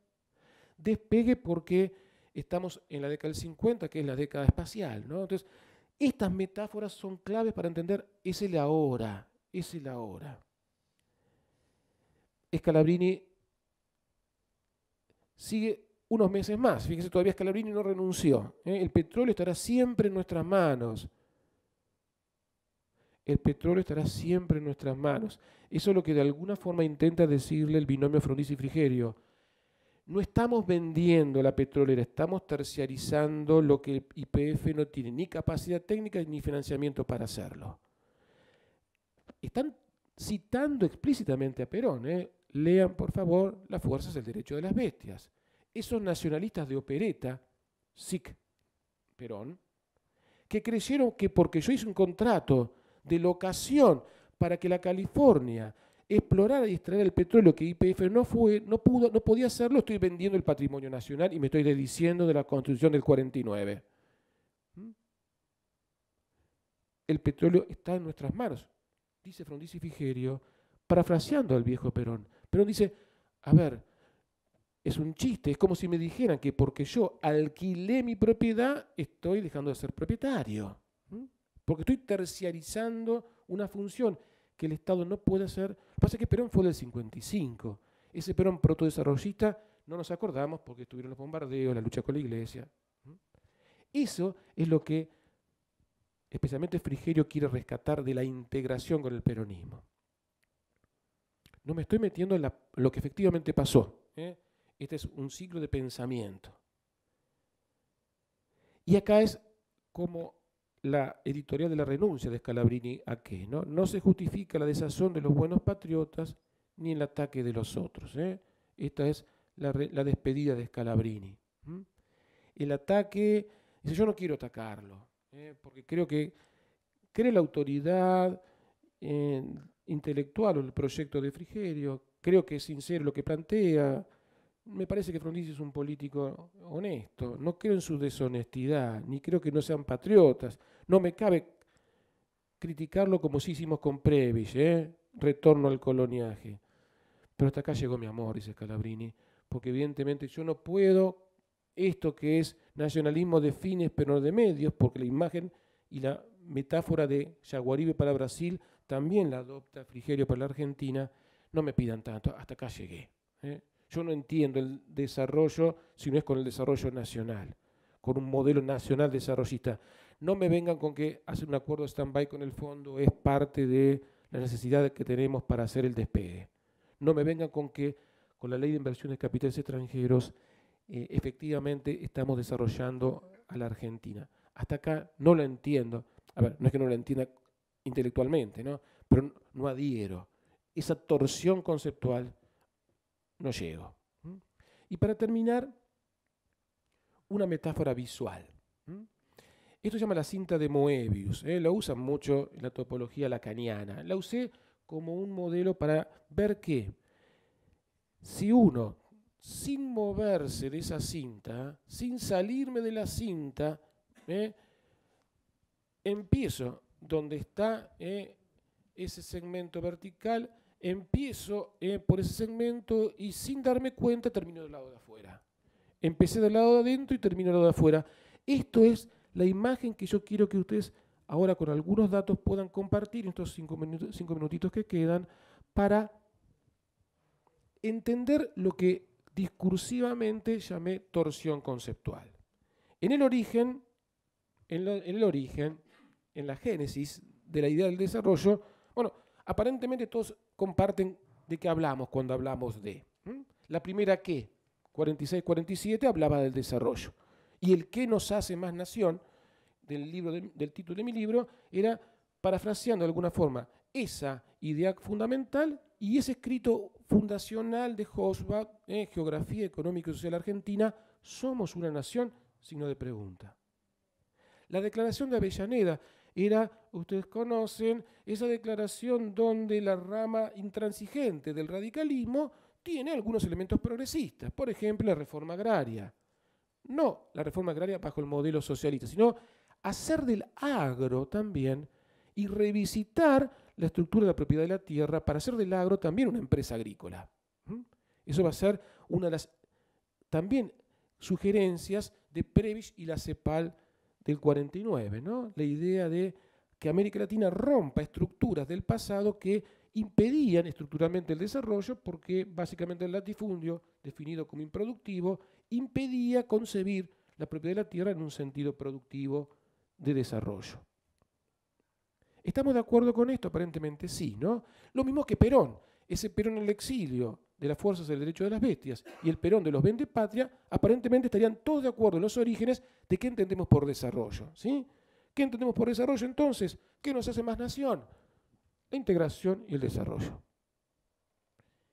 Despegue porque estamos en la década del 50, que es la década espacial. Entonces, estas metáforas son claves para entender es el ahora, es el ahora. Scalabrini sigue unos meses más. Fíjese, todavía Scalabrini no renunció. ¿eh? El petróleo estará siempre en nuestras manos. El petróleo estará siempre en nuestras manos. Eso es lo que de alguna forma intenta decirle el binomio Frondizi y Frigerio. No estamos vendiendo la petrolera, estamos terciarizando lo que IPF no tiene ni capacidad técnica ni financiamiento para hacerlo. Están citando explícitamente a Perón. ¿eh? Lean, por favor, Las fuerzas del derecho de las bestias. Esos nacionalistas de opereta, SIC, Perón, que creyeron que porque yo hice un contrato de locación para que la California explorara y extraer el petróleo que IPF no fue, no pudo, no podía hacerlo, estoy vendiendo el patrimonio nacional y me estoy desdiciendo de la Constitución del 49. ¿Mm? El petróleo está en nuestras manos, dice Frondizi Figerio, parafraseando al viejo Perón. Perón dice, a ver, es un chiste, es como si me dijeran que porque yo alquilé mi propiedad, estoy dejando de ser propietario. Porque estoy terciarizando una función que el Estado no puede hacer. pasa es que Perón fue del 55. Ese Perón protodesarrollista no nos acordamos porque estuvieron los bombardeos, la lucha con la iglesia. Eso es lo que especialmente Frigerio quiere rescatar de la integración con el peronismo. No me estoy metiendo en lo que efectivamente pasó. ¿eh? Este es un ciclo de pensamiento. Y acá es como la editorial de la renuncia de Scalabrini a qué, ¿no? No se justifica la desazón de los buenos patriotas ni el ataque de los otros. ¿eh? Esta es la, despedida de Scalabrini. El ataque, dice, yo no quiero atacarlo, ¿eh? porque creo que cree la autoridad intelectual o el proyecto de Frigerio, creo que es sincero lo que plantea. Me parece que Frondizi es un político honesto, no creo en su deshonestidad, ni creo que no sean patriotas. No me cabe criticarlo como si hicimos con Previch, ¿eh? retorno al coloniaje. Pero hasta acá llegó mi amor, dice Calabrini, porque evidentemente yo no puedo esto que es nacionalismo de fines pero no de medios, porque la imagen y la metáfora de Jaguaribe para Brasil también la adopta Frigerio para la Argentina, no me pidan tanto, hasta acá llegué. ¿eh? Yo no entiendo el desarrollo si no es con el desarrollo nacional, con un modelo nacional desarrollista. No me vengan con que hacer un acuerdo stand-by con el fondo es parte de la necesidad que tenemos para hacer el despegue. No me vengan con que con la ley de inversiones de capitales extranjeros eh, efectivamente estamos desarrollando a la Argentina. Hasta acá no lo entiendo. A ver, no es que no lo entienda intelectualmente, ¿no? pero no adhiero. Esa torsión conceptual no llego. Y para terminar, una metáfora visual. Esto se llama la cinta de Moebius. ¿eh? La usan mucho en la topología lacaniana. La usé como un modelo para ver que si uno, sin moverse de esa cinta, sin salirme de la cinta, ¿eh? empiezo donde está eh, ese segmento vertical, empiezo eh, por ese segmento y sin darme cuenta termino del lado de afuera. Empecé del lado de adentro y termino del lado de afuera. Esto es la imagen que yo quiero que ustedes ahora con algunos datos puedan compartir en estos cinco, minutos, cinco minutitos que quedan para entender lo que discursivamente llamé torsión conceptual. En el origen, en el origen en la génesis de la idea del desarrollo, bueno, aparentemente todos comparten de qué hablamos cuando hablamos de. La primera que, 46-47, hablaba del desarrollo. Y el que nos hace más nación, del, libro del título de mi libro, era, parafraseando de alguna forma, esa idea fundamental y ese escrito fundacional de Hosbach en ¿eh? Geografía Económica y Social Argentina, somos una nación, signo de pregunta. La declaración de Avellaneda era, ustedes conocen, esa declaración donde la rama intransigente del radicalismo tiene algunos elementos progresistas, por ejemplo, la reforma agraria. No la reforma agraria bajo el modelo socialista, sino hacer del agro también y revisitar la estructura de la propiedad de la tierra para hacer del agro también una empresa agrícola. ¿Mm? Eso va a ser una de las también sugerencias de previs y la CEPAL del 49, ¿no? la idea de que América Latina rompa estructuras del pasado que impedían estructuralmente el desarrollo porque básicamente el latifundio, definido como improductivo, impedía concebir la propiedad de la tierra en un sentido productivo de desarrollo. ¿Estamos de acuerdo con esto? Aparentemente sí, ¿no? Lo mismo que Perón, ese Perón en el exilio, de las fuerzas del derecho de las bestias y el Perón de los patria aparentemente estarían todos de acuerdo en los orígenes de qué entendemos por desarrollo. ¿sí? ¿Qué entendemos por desarrollo entonces? ¿Qué nos hace más nación? La integración y el desarrollo.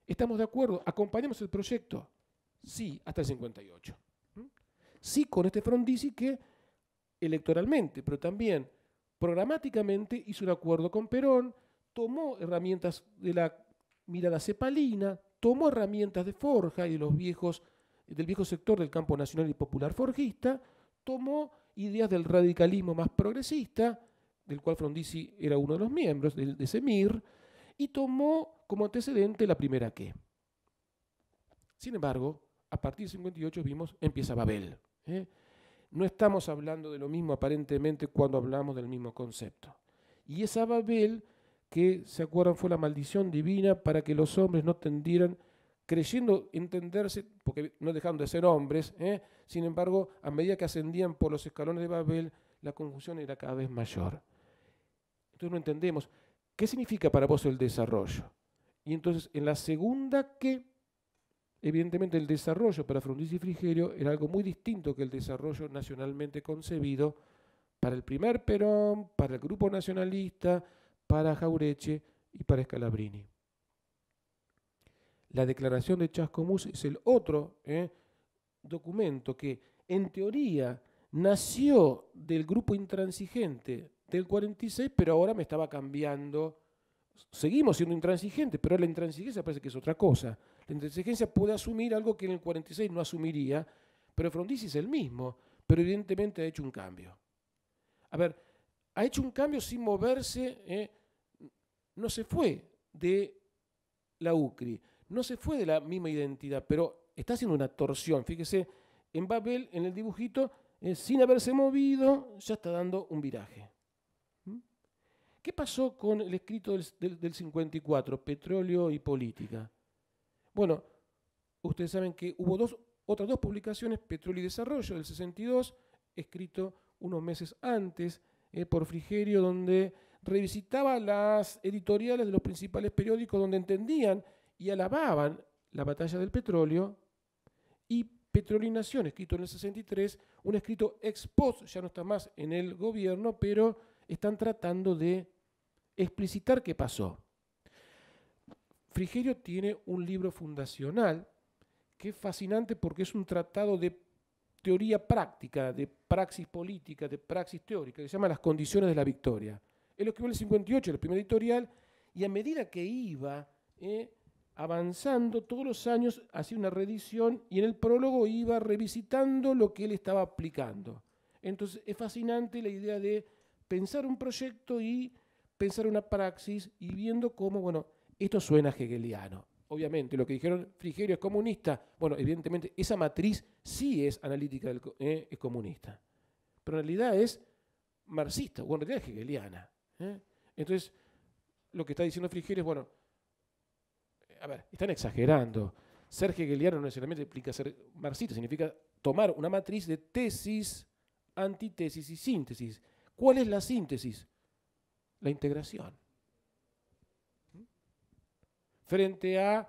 ¿Estamos de acuerdo? ¿Acompañamos el proyecto? Sí, hasta el 58. Sí, con este Frondizi que electoralmente, pero también programáticamente hizo un acuerdo con Perón, tomó herramientas de la mirada cepalina, tomó herramientas de forja y los viejos, del viejo sector del campo nacional y popular forjista, tomó ideas del radicalismo más progresista, del cual Frondizi era uno de los miembros, de, Semir, y tomó como antecedente la primera que. Sin embargo, a partir del 58 vimos, empieza Babel. ¿eh? No estamos hablando de lo mismo aparentemente cuando hablamos del mismo concepto. Y esa Babel que, ¿se acuerdan? Fue la maldición divina para que los hombres no tendieran, creyendo entenderse, porque no dejaron de ser hombres, ¿eh? sin embargo, a medida que ascendían por los escalones de Babel, la confusión era cada vez mayor. Entonces no entendemos. ¿Qué significa para vos el desarrollo? Y entonces, en la segunda que, evidentemente el desarrollo para Frondizi y Frigerio era algo muy distinto que el desarrollo nacionalmente concebido para el primer Perón, para el grupo nacionalista, para Jaureche y para Scalabrini. La declaración de Chascomús es el otro eh, documento que, en teoría, nació del grupo intransigente del 46, pero ahora me estaba cambiando. Seguimos siendo intransigentes, pero la intransigencia parece que es otra cosa. La intransigencia puede asumir algo que en el 46 no asumiría, pero Frondizi es el mismo, pero evidentemente ha hecho un cambio. A ver, ha hecho un cambio sin moverse eh, no se fue de la UCRI, no se fue de la misma identidad, pero está haciendo una torsión. Fíjese, en Babel, en el dibujito, eh, sin haberse movido, ya está dando un viraje. ¿Mm? ¿Qué pasó con el escrito del, 54, Petróleo y Política? Bueno, ustedes saben que hubo dos, otras dos publicaciones, Petróleo y Desarrollo del 62, escrito unos meses antes eh, por Frigerio, donde revisitaba las editoriales de los principales periódicos donde entendían y alababan la batalla del petróleo y Petrolinación, escrito en el 63, un escrito ex post, ya no está más en el gobierno, pero están tratando de explicitar qué pasó. Frigerio tiene un libro fundacional que es fascinante porque es un tratado de teoría práctica, de praxis política, de praxis teórica, que se llama Las condiciones de la victoria. Él lo que el 58, el primer editorial, y a medida que iba eh, avanzando, todos los años hacía una reedición y en el prólogo iba revisitando lo que él estaba aplicando. Entonces es fascinante la idea de pensar un proyecto y pensar una praxis y viendo cómo, bueno, esto suena hegeliano. Obviamente, lo que dijeron Frigerio es comunista. Bueno, evidentemente, esa matriz sí es analítica, eh, comunista. Pero en realidad es marxista, o en realidad es hegeliana. ¿Eh? Entonces, lo que está diciendo Frigerio es, bueno, a ver, están exagerando. Sergio Geliano no necesariamente implica ser marxista, significa tomar una matriz de tesis, antitesis y síntesis. ¿Cuál es la síntesis? La integración. Frente a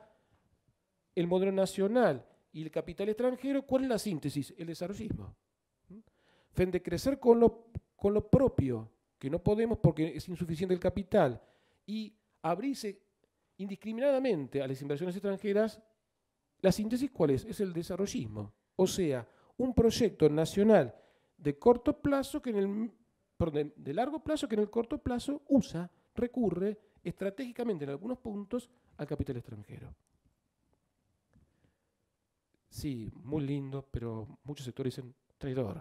el modelo nacional y el capital extranjero, ¿cuál es la síntesis? El desarrollismo. Frente a crecer con con lo propio que no podemos porque es insuficiente el capital, y abrirse indiscriminadamente a las inversiones extranjeras, la síntesis cuál es? Es el desarrollismo. O sea, un proyecto nacional de corto plazo que en el de largo plazo que en el corto plazo usa, recurre estratégicamente en algunos puntos al capital extranjero. Sí, muy lindo, pero muchos sectores dicen traidor,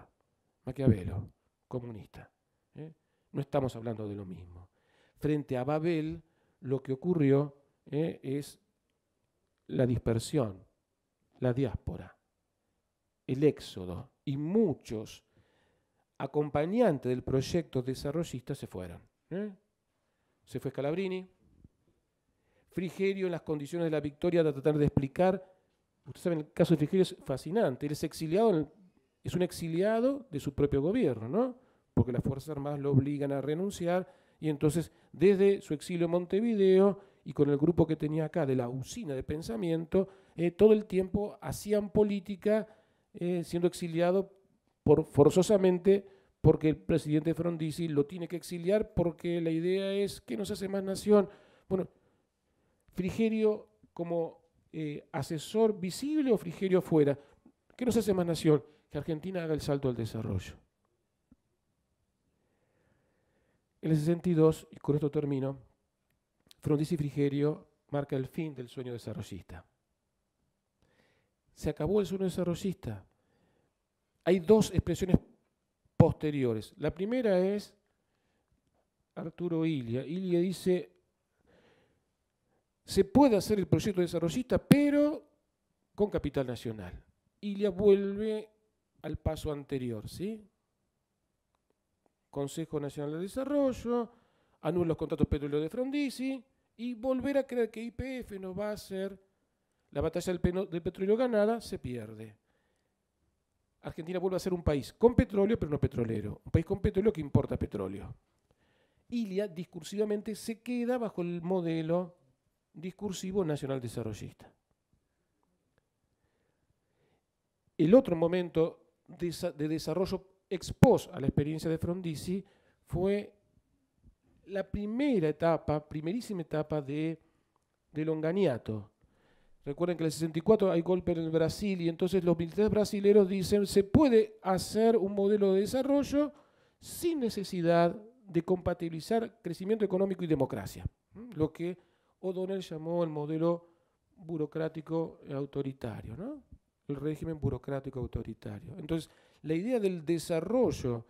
maquiavelo, comunista. ¿eh? no estamos hablando de lo mismo. Frente a Babel, lo que ocurrió eh, es la dispersión, la diáspora, el éxodo, y muchos acompañantes del proyecto desarrollista se fueron. Eh. Se fue Scalabrini. Frigerio, en las condiciones de la victoria, de tratar de explicar. Ustedes saben, el caso de Frigerio es fascinante. Él es exiliado, es un exiliado de su propio gobierno, ¿no? porque las Fuerzas Armadas lo obligan a renunciar y entonces desde su exilio en Montevideo y con el grupo que tenía acá de la usina de pensamiento, eh, todo el tiempo hacían política eh, siendo exiliado forzosamente porque el presidente Frondizi lo tiene que exiliar porque la idea es que nos hace más nación. Bueno, Frigerio como eh, asesor visible o Frigerio fuera, ¿qué nos hace más nación, que Argentina haga el salto al desarrollo. En el 62, y con esto termino, y Frigerio marca el fin del sueño desarrollista. Se acabó el sueño desarrollista. Hay dos expresiones posteriores. La primera es Arturo Ilia. Ilia dice, se puede hacer el proyecto desarrollista, pero con capital nacional. Ilia vuelve al paso anterior, ¿sí? Consejo Nacional de Desarrollo, anula los contratos petroleros de Frondizi y volver a creer que IPF no va a ser la batalla del, petróleo ganada, se pierde. Argentina vuelve a ser un país con petróleo, pero no petrolero. Un país con petróleo que importa petróleo. Ilia discursivamente se queda bajo el modelo discursivo nacional desarrollista. El otro momento de, de desarrollo Expos a la experiencia de Frondizi fue la primera etapa, primerísima etapa de, de Longaniato. Recuerden que en el 64 hay golpe en Brasil y entonces los militares brasileros dicen se puede hacer un modelo de desarrollo sin necesidad de compatibilizar crecimiento económico y democracia, lo que O'Donnell llamó el modelo burocrático autoritario, ¿no? el régimen burocrático autoritario. Entonces, la idea del desarrollo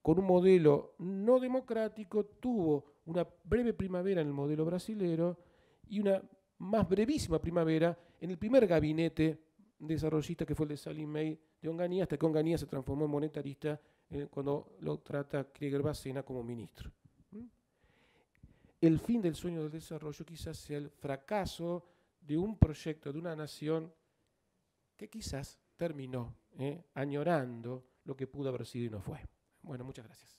con un modelo no democrático tuvo una breve primavera en el modelo brasilero y una más brevísima primavera en el primer gabinete desarrollista que fue el de Salim May de Onganía, hasta que Onganía se transformó en monetarista eh, cuando lo trata Krieger Bacena como ministro. ¿Mm? El fin del sueño del desarrollo quizás sea el fracaso de un proyecto, de una nación que quizás terminó ¿eh? añorando lo que pudo haber sido y no fue. Bueno, muchas gracias.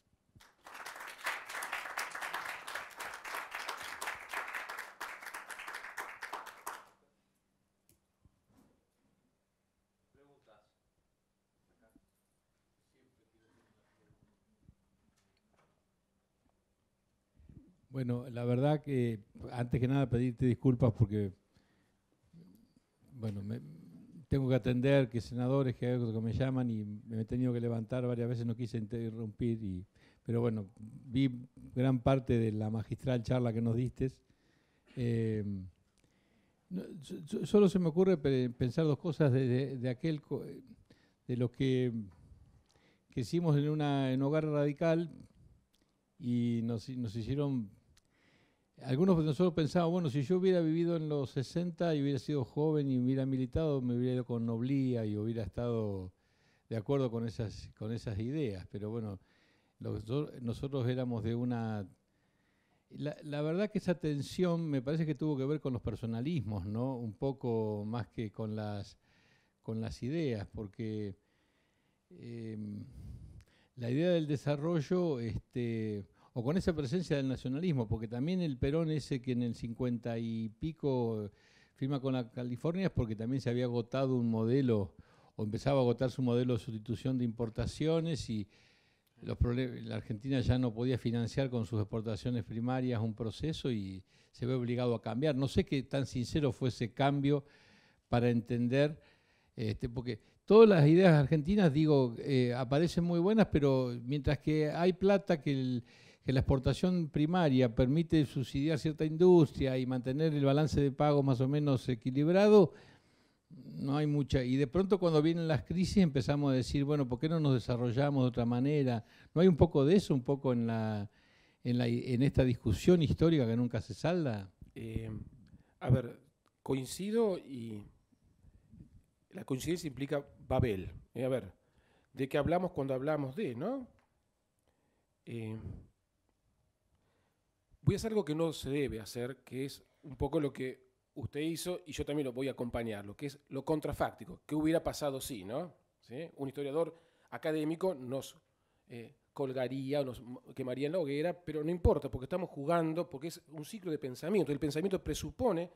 Bueno, la verdad que antes que nada pedirte disculpas porque, bueno, me, tengo que atender, que senadores, que algo que me llaman y me he tenido que levantar varias veces, no quise interrumpir, y, pero bueno, vi gran parte de la magistral charla que nos diste. Eh, solo se me ocurre pensar dos cosas de, de, aquel, de lo que, que hicimos en, una, en Hogar Radical y nos hicieron algunos de nosotros pensaban, bueno, si yo hubiera vivido en los 60 y hubiera sido joven y hubiera militado, me hubiera ido con noblía y hubiera estado de acuerdo con esas, con esas ideas. Pero bueno, nosotros éramos de una... La, verdad que esa tensión me parece que tuvo que ver con los personalismos, ¿no? Un poco más que con las, con las ideas, porque em, la idea del desarrollo... Este, o con esa presencia del nacionalismo, porque también el Perón ese que en el 50 y pico eh, firma con la California es porque también se había agotado un modelo o empezaba a agotar su modelo de sustitución de importaciones y los la Argentina ya no podía financiar con sus exportaciones primarias un proceso y se ve obligado a cambiar. No sé qué tan sincero fue ese cambio para entender, este, porque todas las ideas argentinas, digo, eh, aparecen muy buenas, pero mientras que hay plata que el que la exportación primaria permite subsidiar cierta industria y mantener el balance de pago más o menos equilibrado, no hay mucha. Y de pronto cuando vienen las crisis empezamos a decir, bueno, ¿por qué no nos desarrollamos de otra manera? ¿No hay un poco de eso, un poco en, la, en, esta discusión histórica que nunca se salda? Eh, a ver, coincido y la coincidencia implica Babel. Eh, a ver, ¿de qué hablamos cuando hablamos de, no? Eh, voy a algo que no se debe hacer, que es un poco lo que usted hizo y yo también lo voy a acompañar, lo que es lo contrafáctico. ¿Qué hubiera pasado si, no? Un historiador académico nos eh, colgaría, nos quemaría en la hoguera, pero no importa, porque estamos jugando, porque es un ciclo de pensamiento. El pensamiento presupone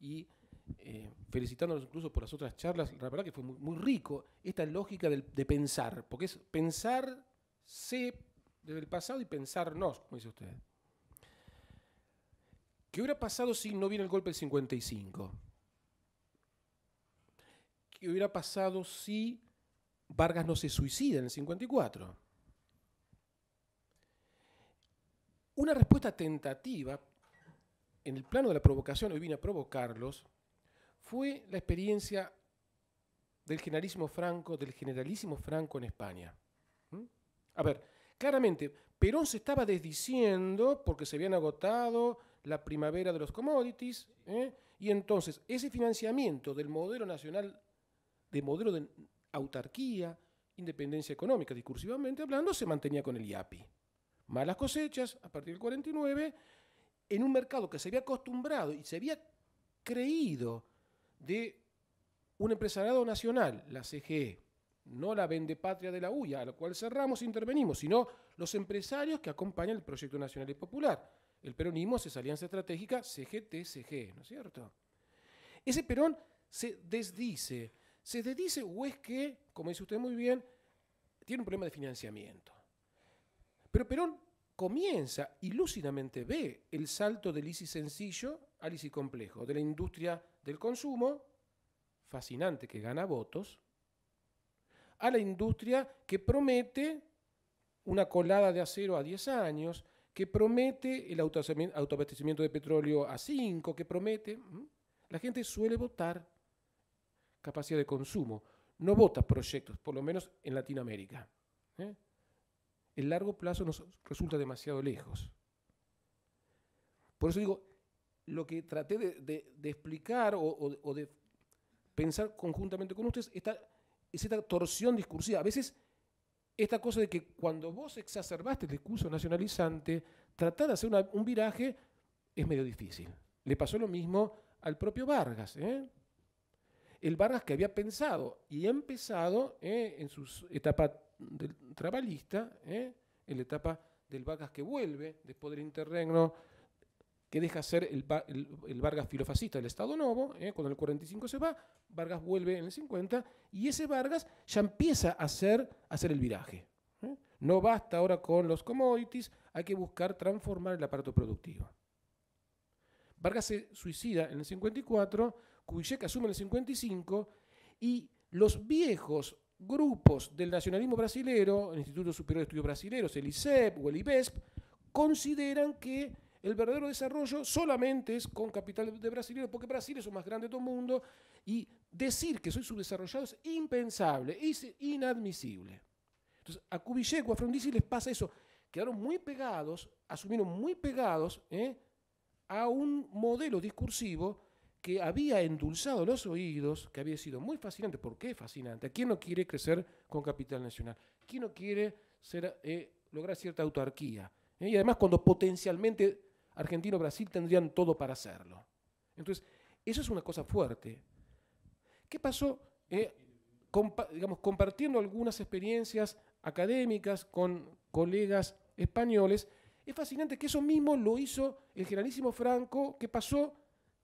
y eh, felicitándonos incluso por las otras charlas, la verdad que fue muy, rico esta lógica de, pensar, porque es pensarse desde el pasado y pensarnos, como dice usted. ¿Qué hubiera pasado si no viene el golpe del 55? ¿Qué hubiera pasado si Vargas no se suicida en el 54? Una respuesta tentativa en el plano de la provocación, hoy vine a provocarlos, fue la experiencia del generalísimo Franco, del generalísimo Franco en España. ¿Mm? A ver, claramente, Perón se estaba desdiciendo porque se habían agotado la primavera de los commodities, ¿eh? y entonces ese financiamiento del modelo nacional, de modelo de autarquía, independencia económica, discursivamente hablando, se mantenía con el IAPI. Malas cosechas a partir del 49, en un mercado que se había acostumbrado y se había creído de un empresariado nacional, la CGE, no la vende patria de la UIA, a la cual cerramos e intervenimos, sino los empresarios que acompañan el proyecto nacional y popular el peronismo es esa alianza estratégica CGTCG, ¿no es cierto? Ese Perón se desdice. ¿Se desdice o es que, como dice usted muy bien, tiene un problema de financiamiento? Pero Perón comienza y lúcidamente ve el salto del ICI sencillo al ICI complejo, de la industria del consumo, fascinante que gana votos, a la industria que promete una colada de acero a 10 años, que promete el autoabastecimiento de petróleo a 5, que promete, la gente suele votar capacidad de consumo, no vota proyectos, por lo menos en Latinoamérica. ¿eh? El largo plazo nos resulta demasiado lejos. Por eso digo, lo que traté de, explicar o, de pensar conjuntamente con ustedes es esta torsión discursiva. A veces esta cosa de que cuando vos exacerbaste el discurso nacionalizante, tratar de hacer un viraje es medio difícil. Le pasó lo mismo al propio Vargas. ¿eh? El Vargas que había pensado y ha empezado ¿eh? en su etapa del trabalista, ¿eh? en la etapa del Vargas que vuelve después del interregno que deja ser el, Vargas filofascista del Estado Novo, eh, cuando el 45 se va, Vargas vuelve en el 50, y ese Vargas ya empieza a hacer, hacer el viraje. Eh. No basta ahora con los commodities, hay que buscar transformar el aparato productivo. Vargas se suicida en el 54, Kubitschek asume en el 55, y los viejos grupos del nacionalismo brasilero, el Instituto Superior de Estudios Brasileros, el ISEP o el IBESP, e consideran que el verdadero desarrollo solamente es con capital de brasileños, porque Brasil es el más grande de todo el mundo, y decir que soy subdesarrollado es impensable, es inadmisible. Entonces, a Kubitschek o a Frondizi les pasa eso, quedaron muy pegados, asumieron muy pegados ¿eh? a un modelo discursivo que había endulzado los oídos, que había sido muy fascinante. ¿Por qué fascinante? ¿Quién no quiere crecer con capital nacional? ¿Quién no quiere eh, lograr cierta autarquía? ¿Eh? Y además cuando potencialmente Argentina o Brasil tendrían todo para hacerlo. Entonces, eso es una cosa fuerte. ¿Qué pasó? Eh, digamos, compartiendo algunas experiencias académicas con colegas españoles, es fascinante que eso mismo lo hizo el generalísimo Franco, que pasó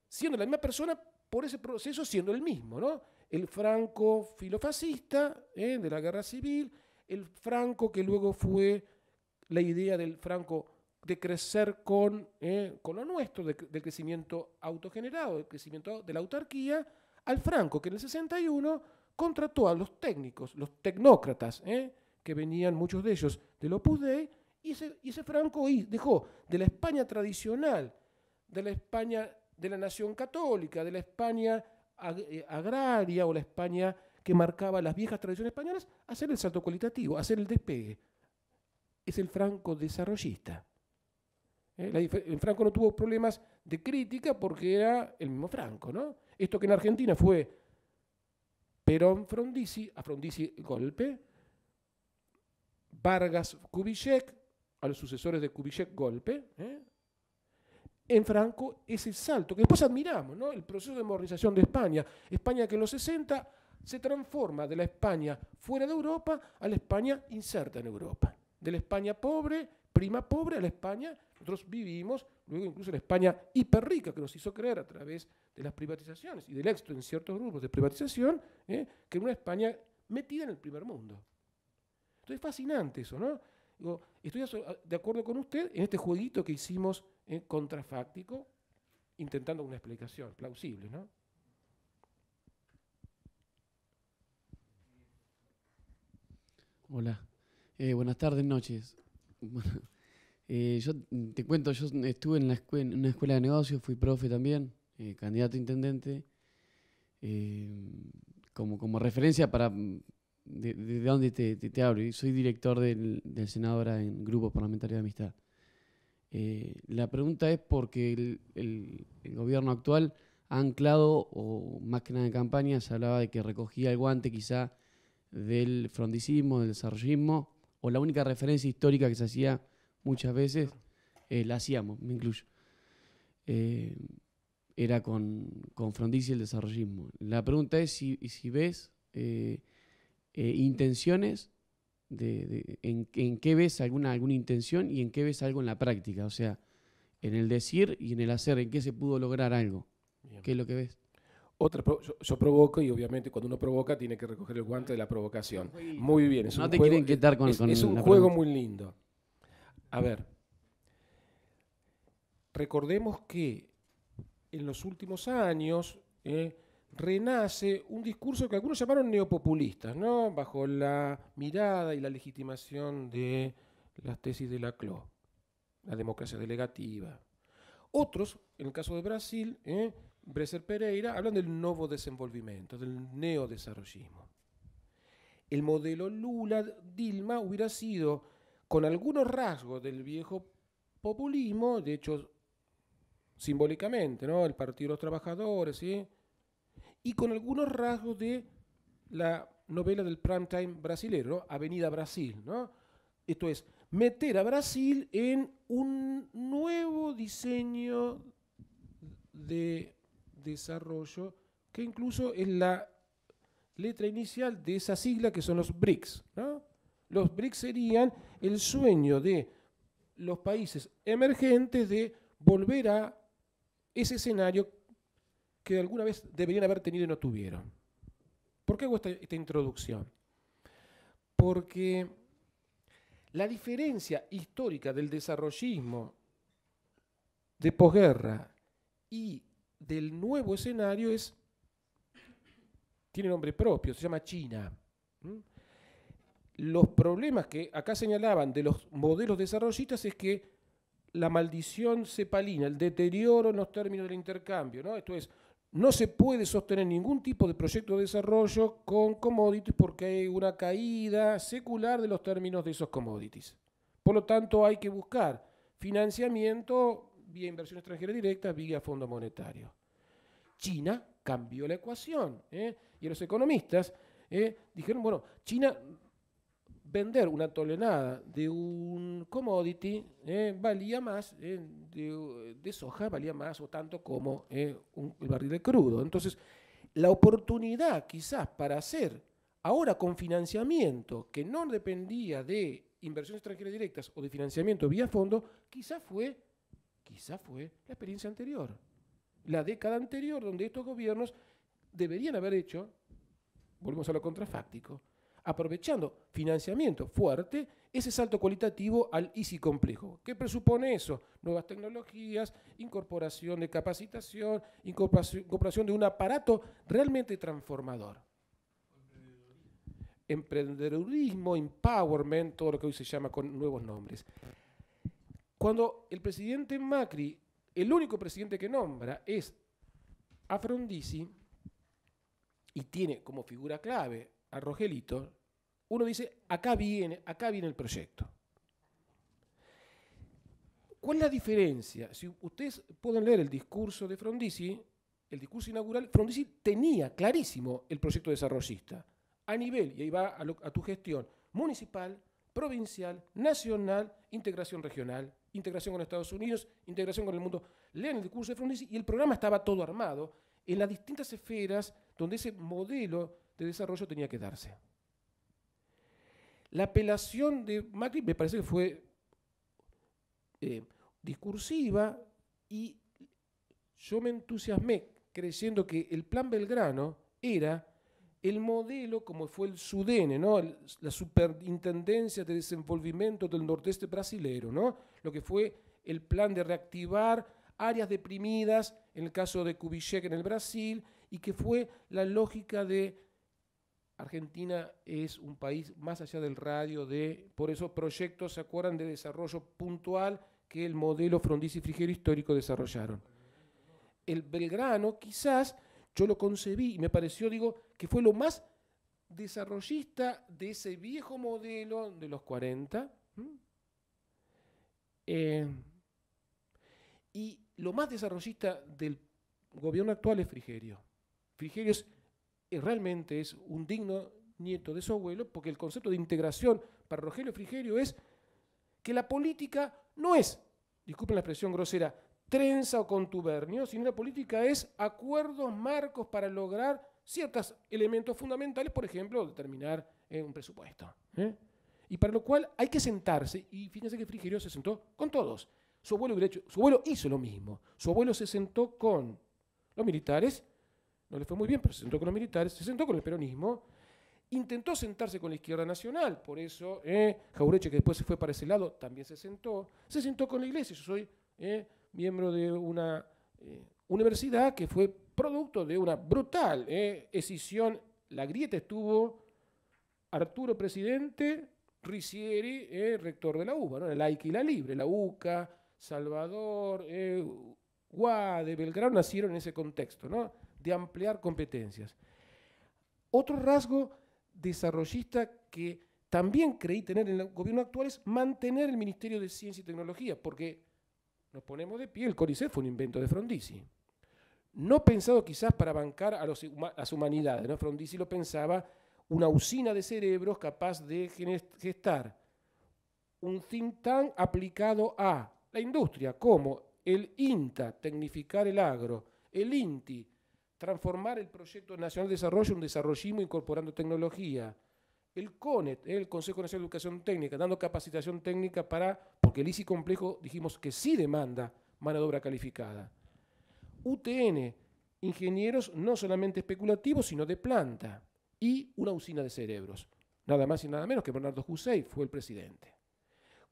siendo la misma persona por ese proceso, siendo el mismo, ¿no? El Franco filofascista eh, de la guerra civil, el Franco que luego fue la idea del Franco de crecer con, eh, con lo nuestro, del crecimiento autogenerado, del crecimiento de la autarquía, al Franco, que en el 61 contrató a los técnicos, los tecnócratas, eh, que venían muchos de ellos del Opus Dei, y ese, y Franco dejó de la España tradicional, de la España de la nación católica, de la España eh, agraria o la España que marcaba las viejas tradiciones españolas, hacer el salto cualitativo, hacer el despegue. Es el franco desarrollista. En ¿eh? Franco no tuvo problemas de crítica porque era el mismo Franco, ¿no? Esto que en Argentina fue Perón Frondizi, a Frondizi golpe, Vargas Kubitschek, a los sucesores de Kubitschek golpe, ¿eh? en Franco ese salto, que después admiramos, El proceso de modernización de España. España que en los 60 se transforma de la España fuera de Europa a la España inserta en Europa. De la España pobre, prima pobre, a la España nosotros vivimos, luego incluso en España hiperrica, que nos hizo creer a través de las privatizaciones y del éxito en ciertos grupos de privatización, ¿eh? que era una España metida en el primer mundo. Entonces es fascinante eso, ¿no? estoy de acuerdo con usted en este jueguito que hicimos ¿eh? contrafáctico, intentando una explicación plausible, ¿no? Hola, eh, buenas tardes, noches. Eh, yo te cuento, yo estuve en, la escuela, una escuela de negocios, fui profe también, eh, candidato a intendente, eh, como, como referencia para mm, de, dónde te, te, hablo. Soy director del, del Senado ahora en Grupo Parlamentario de Amistad. la pregunta es porque el, el, gobierno actual ha anclado, o más que nada en campaña, se hablaba de que recogía el guante quizá del frondicismo, del desarrollismo, o la única referencia histórica que se hacía muchas veces eh, la hacíamos, me incluyo. Eh, era con, con Frondizi el desarrollismo. La pregunta es si, ves eh, intenciones, de, en, qué ves alguna, alguna intención y en qué ves algo en la práctica, o sea, en el decir y en el hacer, en qué se pudo lograr algo. ¿Qué es lo que ves? Otra, yo, yo, provoco y obviamente cuando uno provoca tiene que recoger el guante de la provocación. Muy bien. Es no un te juego, quieren con, es, es un juego muy lindo. A ver, recordemos que en los últimos años eh, renace un discurso que algunos llamaron neopopulistas, ¿no? bajo la mirada y la legitimación de las tesis de la CLO, la democracia delegativa. Otros, en el caso de Brasil, eh, Pereira, hablan del nuevo desenvolvimiento, del neodesarrollismo. El modelo Lula-Dilma hubiera sido con algunos rasgos del viejo populismo, de hecho, simbólicamente, ¿no? El Partido de los Trabajadores, ¿sí? Y con algunos rasgos de la novela del primetime brasilero, ¿no? Avenida Brasil, ¿no? Esto es, meter a Brasil en un nuevo diseño de desarrollo que incluso es la letra inicial de esa sigla que son los BRICS, ¿no? Los BRICS serían el sueño de los países emergentes de volver a ese escenario que alguna vez deberían haber tenido y no tuvieron. ¿Por qué hago esta, introducción? Porque la diferencia histórica del desarrollismo de posguerra y del nuevo escenario es, tiene nombre propio, se llama China los problemas que acá señalaban de los modelos desarrollistas es que la maldición cepalina, el deterioro en los términos del intercambio, ¿no? Esto es, no se puede sostener ningún tipo de proyecto de desarrollo con commodities porque hay una caída secular de los términos de esos commodities. Por lo tanto, hay que buscar financiamiento vía inversión extranjera directa, vía fondo monetario. China cambió la ecuación. ¿eh? Y los economistas ¿eh? dijeron, bueno, China vender una tonelada de un commodity eh, valía más, eh, de, soja valía más o tanto como eh, un, el barril de crudo. Entonces, la oportunidad quizás para hacer ahora con financiamiento que no dependía de inversiones extranjeras directas o de financiamiento vía fondo, quizás fue, quizás fue la experiencia anterior, la década anterior donde estos gobiernos deberían haber hecho, volvemos a lo contrafáctico, aprovechando financiamiento fuerte, ese salto cualitativo al ICI complejo. ¿Qué presupone eso? Nuevas tecnologías, incorporación de capacitación, incorporación de un aparato realmente transformador. Emprendedurismo, empowerment, todo lo que hoy se llama con nuevos nombres. Cuando el presidente Macri, el único presidente que nombra es Afrondizi, y tiene como figura clave a Rogelito, uno dice, acá viene, acá viene el proyecto. ¿Cuál es la diferencia? Si ustedes pueden leer el discurso de Frondizi, el discurso inaugural, Frondizi tenía clarísimo el proyecto desarrollista a nivel, y ahí va a, tu gestión, municipal, provincial, nacional, integración regional, integración con Estados Unidos, integración con el mundo. Lean el discurso de Frondizi y el programa estaba todo armado en las distintas esferas donde ese modelo de desarrollo tenía que darse. La apelación de Macri me parece que fue eh, discursiva y yo me entusiasmé creyendo que el plan Belgrano era el modelo como fue el SUDENE, ¿no? la Superintendencia de Desenvolvimiento del Nordeste Brasilero, ¿no? lo que fue el plan de reactivar áreas deprimidas, en el caso de Kubitschek en el Brasil, y que fue la lógica de Argentina es un país más allá del radio de, por esos proyectos se acuerdan de desarrollo puntual que el modelo y Frigerio histórico desarrollaron. El Belgrano quizás yo lo concebí y me pareció, digo, que fue lo más desarrollista de ese viejo modelo de los 40. Eh, y lo más desarrollista del gobierno actual es Frigerio. Frigerio es eh, realmente es un digno nieto de su abuelo, porque el concepto de integración para Rogelio Frigerio es que la política no es, disculpen la expresión grosera, trenza o contubernio, sino la política es acuerdos, marcos para lograr ciertos elementos fundamentales, por ejemplo, determinar eh, un presupuesto. ¿eh? Y para lo cual hay que sentarse, y fíjense que Frigerio se sentó con todos. Su abuelo, su abuelo hizo lo mismo. Su abuelo se sentó con los militares, no le fue muy bien, pero se sentó con los militares, se sentó con el peronismo, intentó sentarse con la izquierda nacional, por eso eh, Jaureche, que después se fue para ese lado, también se sentó, se sentó con la iglesia, yo soy eh, miembro de una eh, universidad que fue producto de una brutal eh, escisión, la grieta estuvo Arturo presidente, Ricieri rector de la UBA, la ICA y la Libre, la UCA, Salvador, Guade, Belgrano nacieron en ese contexto, ¿no? de ampliar competencias. Otro rasgo desarrollista que también creí tener en el gobierno actual es mantener el Ministerio de Ciencia y Tecnología, porque nos ponemos de pie, el CONICET fue un invento de Frondizi. No pensado quizás para bancar a, las humanidades, ¿no? Frondizi lo pensaba una usina de cerebros capaz de gestar un think tank aplicado a la industria, como el INTA, tecnificar el agro, el INTI, transformar el proyecto nacional de desarrollo en un desarrollismo incorporando tecnología. El CONET, el Consejo Nacional de Educación Técnica, dando capacitación técnica para, porque el ICI complejo dijimos que sí demanda mano de obra calificada. UTN, ingenieros no solamente especulativos, sino de planta, y una usina de cerebros. Nada más y nada menos que Bernardo Husey fue el presidente.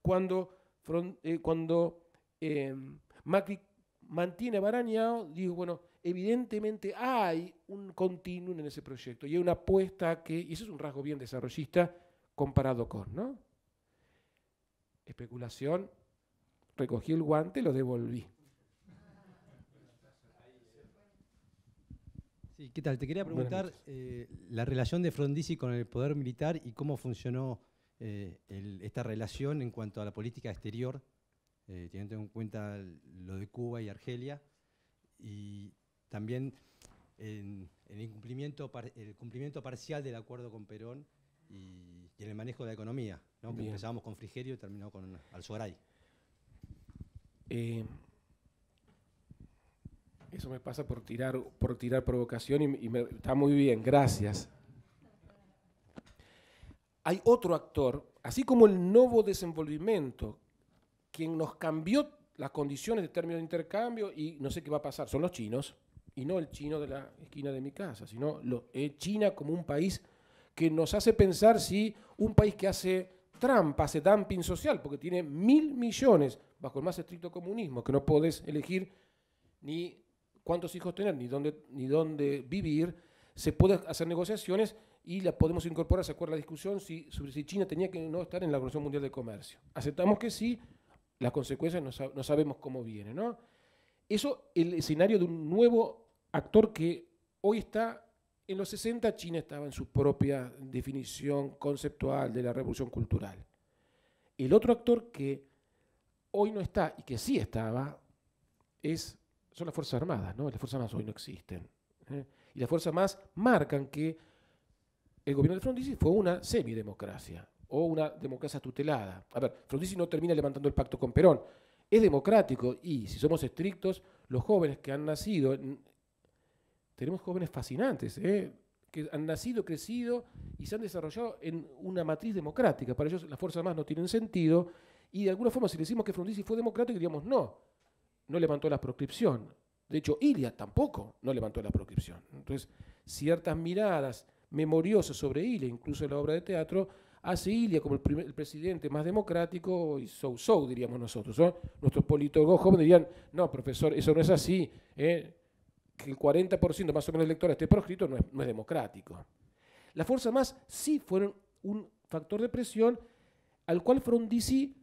Cuando, eh, cuando eh, Macri mantiene a Barañao, dijo, bueno, evidentemente hay un continuum en ese proyecto y hay una apuesta que, y eso es un rasgo bien desarrollista comparado con, ¿no? Especulación, recogí el guante, lo devolví. Sí, ¿qué tal? Te quería preguntar eh, la relación de Frondizi con el poder militar y cómo funcionó eh, esta relación en cuanto a la política exterior, eh, teniendo en cuenta lo de Cuba y Argelia. Y también en, el, cumplimiento el cumplimiento parcial del acuerdo con Perón y, en el manejo de la economía, ¿no? empezábamos con Frigerio y terminó con Alzoray. Eh, eso me pasa por tirar, por tirar provocación y, está muy bien, gracias. Hay otro actor, así como el nuevo desenvolvimiento, quien nos cambió las condiciones de términos de intercambio y no sé qué va a pasar, son los chinos y no el chino de la esquina de mi casa, sino eh, China como un país que nos hace pensar si un país que hace trampa, hace dumping social, porque tiene mil millones bajo el más estricto comunismo, que no podés elegir ni cuántos hijos tener, ni dónde, ni dónde vivir, se puede hacer negociaciones y la podemos incorporar, se acuerda la discusión si, sobre si China tenía que no estar en la Organización Mundial de Comercio. Aceptamos que sí, las consecuencias no, sabemos cómo vienen. ¿no? Eso, el escenario de un nuevo actor que hoy está, en los 60 China estaba en su propia definición conceptual de la revolución cultural. El otro actor que hoy no está y que sí estaba es, son las Fuerzas Armadas, ¿no? Las Fuerzas Armadas hoy no existen. ¿eh? Y las Fuerzas Armadas marcan que el gobierno de Frondizi fue una semidemocracia o una democracia tutelada. A ver, Frondizi no termina levantando el pacto con Perón. Es democrático y, si somos estrictos, los jóvenes que han nacido tenemos jóvenes fascinantes, ¿eh? que han nacido, crecido y se han desarrollado en una matriz democrática. Para ellos las fuerzas más no tienen sentido y de alguna forma si decimos que Frondizi fue democrático, diríamos no, no levantó la proscripción. De hecho, Ilia tampoco no levantó la proscripción. Entonces, ciertas miradas memoriosas sobre Ilia, incluso en la obra de teatro, hace Ilia como el, presidente más democrático y so-so, diríamos nosotros. Nuestros politólogos jóvenes dirían, no, profesor, eso no es así. ¿eh? que el 40% más o menos de electoral esté proscrito no es, democrático. Las fuerzas más sí fueron un factor de presión al cual Frondizi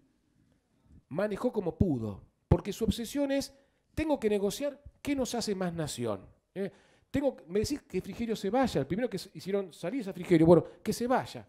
manejó como pudo, porque su obsesión es, tengo que negociar qué nos hace más nación. Eh, tengo, me decís que Frigerio se vaya, el primero que hicieron salir es a Frigerio, bueno, que se vaya,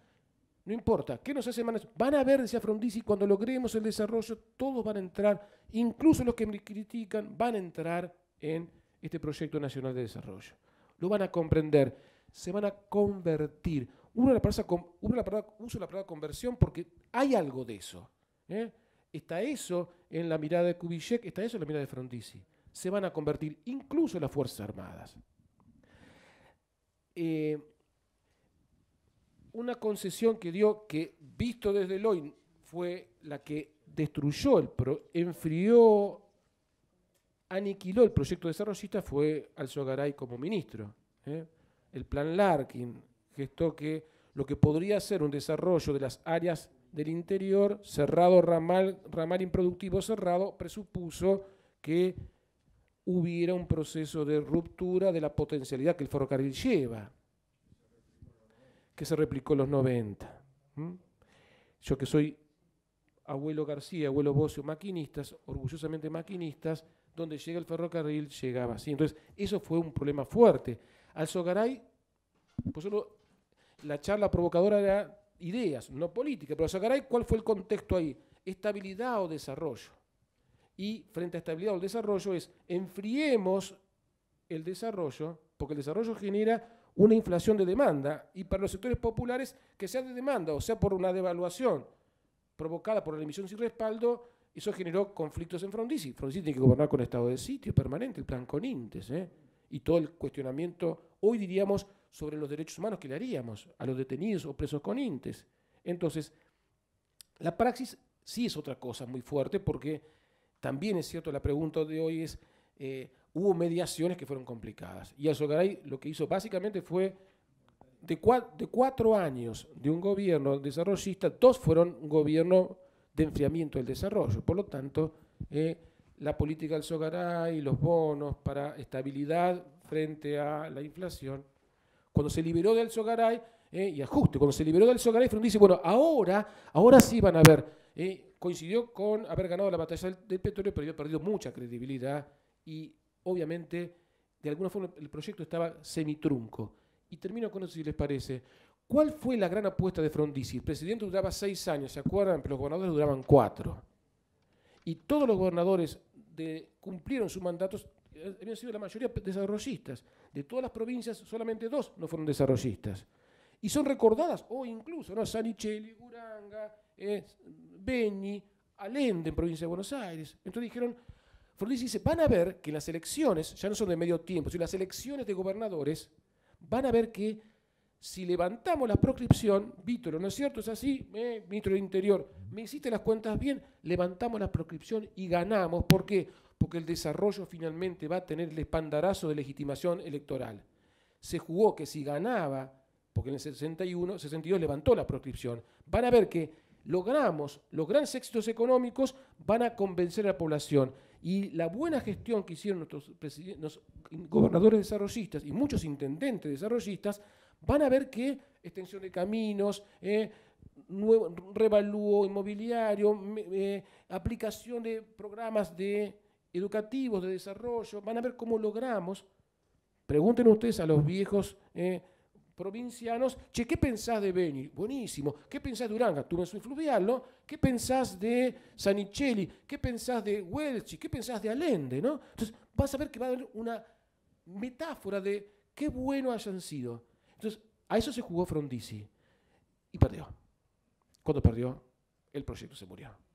no importa, ¿qué nos hace más nación? Van a ver, decía Frondizi, cuando logremos el desarrollo, todos van a entrar, incluso los que me critican, van a entrar en este proyecto nacional de desarrollo. Lo van a comprender, se van a convertir. Uno la la uso la palabra conversión porque hay algo de eso. ¿eh? Está eso en la mirada de Kubitschek, está eso en la mirada de Frondizi. Se van a convertir incluso las Fuerzas Armadas. Eh, una concesión que dio, que visto desde el fue la que destruyó, el pro, enfrió aniquiló el proyecto desarrollista fue Alzogaray como ministro. ¿eh? El plan Larkin gestó que lo que podría ser un desarrollo de las áreas del interior, cerrado, ramal, ramal improductivo cerrado, presupuso que hubiera un proceso de ruptura de la potencialidad que el ferrocarril lleva, que se replicó en los 90. Yo que soy abuelo García, abuelo Bocio, maquinistas, orgullosamente maquinistas, donde llega el ferrocarril llegaba así. Entonces, eso fue un problema fuerte. Al Sogaray, pues solo la charla provocadora era ideas, no política, pero al Zogaray ¿cuál fue el contexto ahí? Estabilidad o desarrollo. Y frente a estabilidad o desarrollo es enfriemos el desarrollo, porque el desarrollo genera una inflación de demanda y para los sectores populares que sea de demanda, o sea por una devaluación provocada por la emisión sin respaldo, eso generó conflictos en Frondizi. Frondizi tiene que gobernar con estado de sitio permanente, el plan Conintes, ¿eh? y todo el cuestionamiento, hoy diríamos, sobre los derechos humanos que le haríamos a los detenidos o presos Conintes. Entonces, la praxis sí es otra cosa muy fuerte, porque también es cierto, la pregunta de hoy es, eh, hubo mediaciones que fueron complicadas. Y Azogaray lo que hizo básicamente fue de, cuatro años de un gobierno desarrollista, dos fueron un gobierno enfriamiento del desarrollo. Por lo tanto, eh, la política del Sogaray, los bonos para estabilidad frente a la inflación. Cuando se liberó del Sogaray, eh, y ajuste, cuando se liberó del Sogaray, Front dice, bueno, ahora, ahora sí van a ver, eh, coincidió con haber ganado la batalla del, petróleo, pero había perdido mucha credibilidad y obviamente, de alguna forma, el proyecto estaba semitrunco. Y termino con eso, si les parece. ¿Cuál fue la gran apuesta de Frondizi? El presidente duraba seis años, ¿se acuerdan? Pero los gobernadores duraban cuatro. Y todos los gobernadores cumplieron sus mandatos, eh, habían sido la mayoría desarrollistas. De todas las provincias, solamente dos no fueron desarrollistas. Y son recordadas o incluso, ¿no? Sanicelli, Uranga, eh, Beni, Allende en provincia de Buenos Aires. Entonces dijeron, Frondizi dice, van a ver que las elecciones, ya no son de medio tiempo, sino las elecciones de gobernadores, van a ver que si levantamos la proscripción, Vítor, ¿no es cierto? Es así, eh, ministro del Interior, me hiciste las cuentas bien, levantamos la proscripción y ganamos. ¿Por qué? Porque el desarrollo finalmente va a tener el espandarazo de legitimación electoral. Se jugó que si ganaba, porque en el 61, 62 levantó la proscripción, van a ver que logramos los grandes éxitos económicos, van a convencer a la población. Y la buena gestión que hicieron nuestros, nuestros gobernadores desarrollistas y muchos intendentes desarrollistas van a ver que extensión de caminos, eh, revalúo inmobiliario, eh, aplicación de programas de educativos de desarrollo, van a ver cómo logramos. Pregunten ustedes a los viejos eh, provincianos, che, ¿qué pensás de Beni? Buenísimo. ¿Qué pensás de Uranga? Tú su fluvial, ¿no? ¿Qué pensás de Sanichelli? ¿Qué pensás de Huelchi? ¿Qué pensás de Allende? ¿no? Entonces vas a ver que va a haber una metáfora de qué bueno hayan sido entonces, a eso se jugó Frondizi y perdió. Cuando perdió, el proyecto se murió.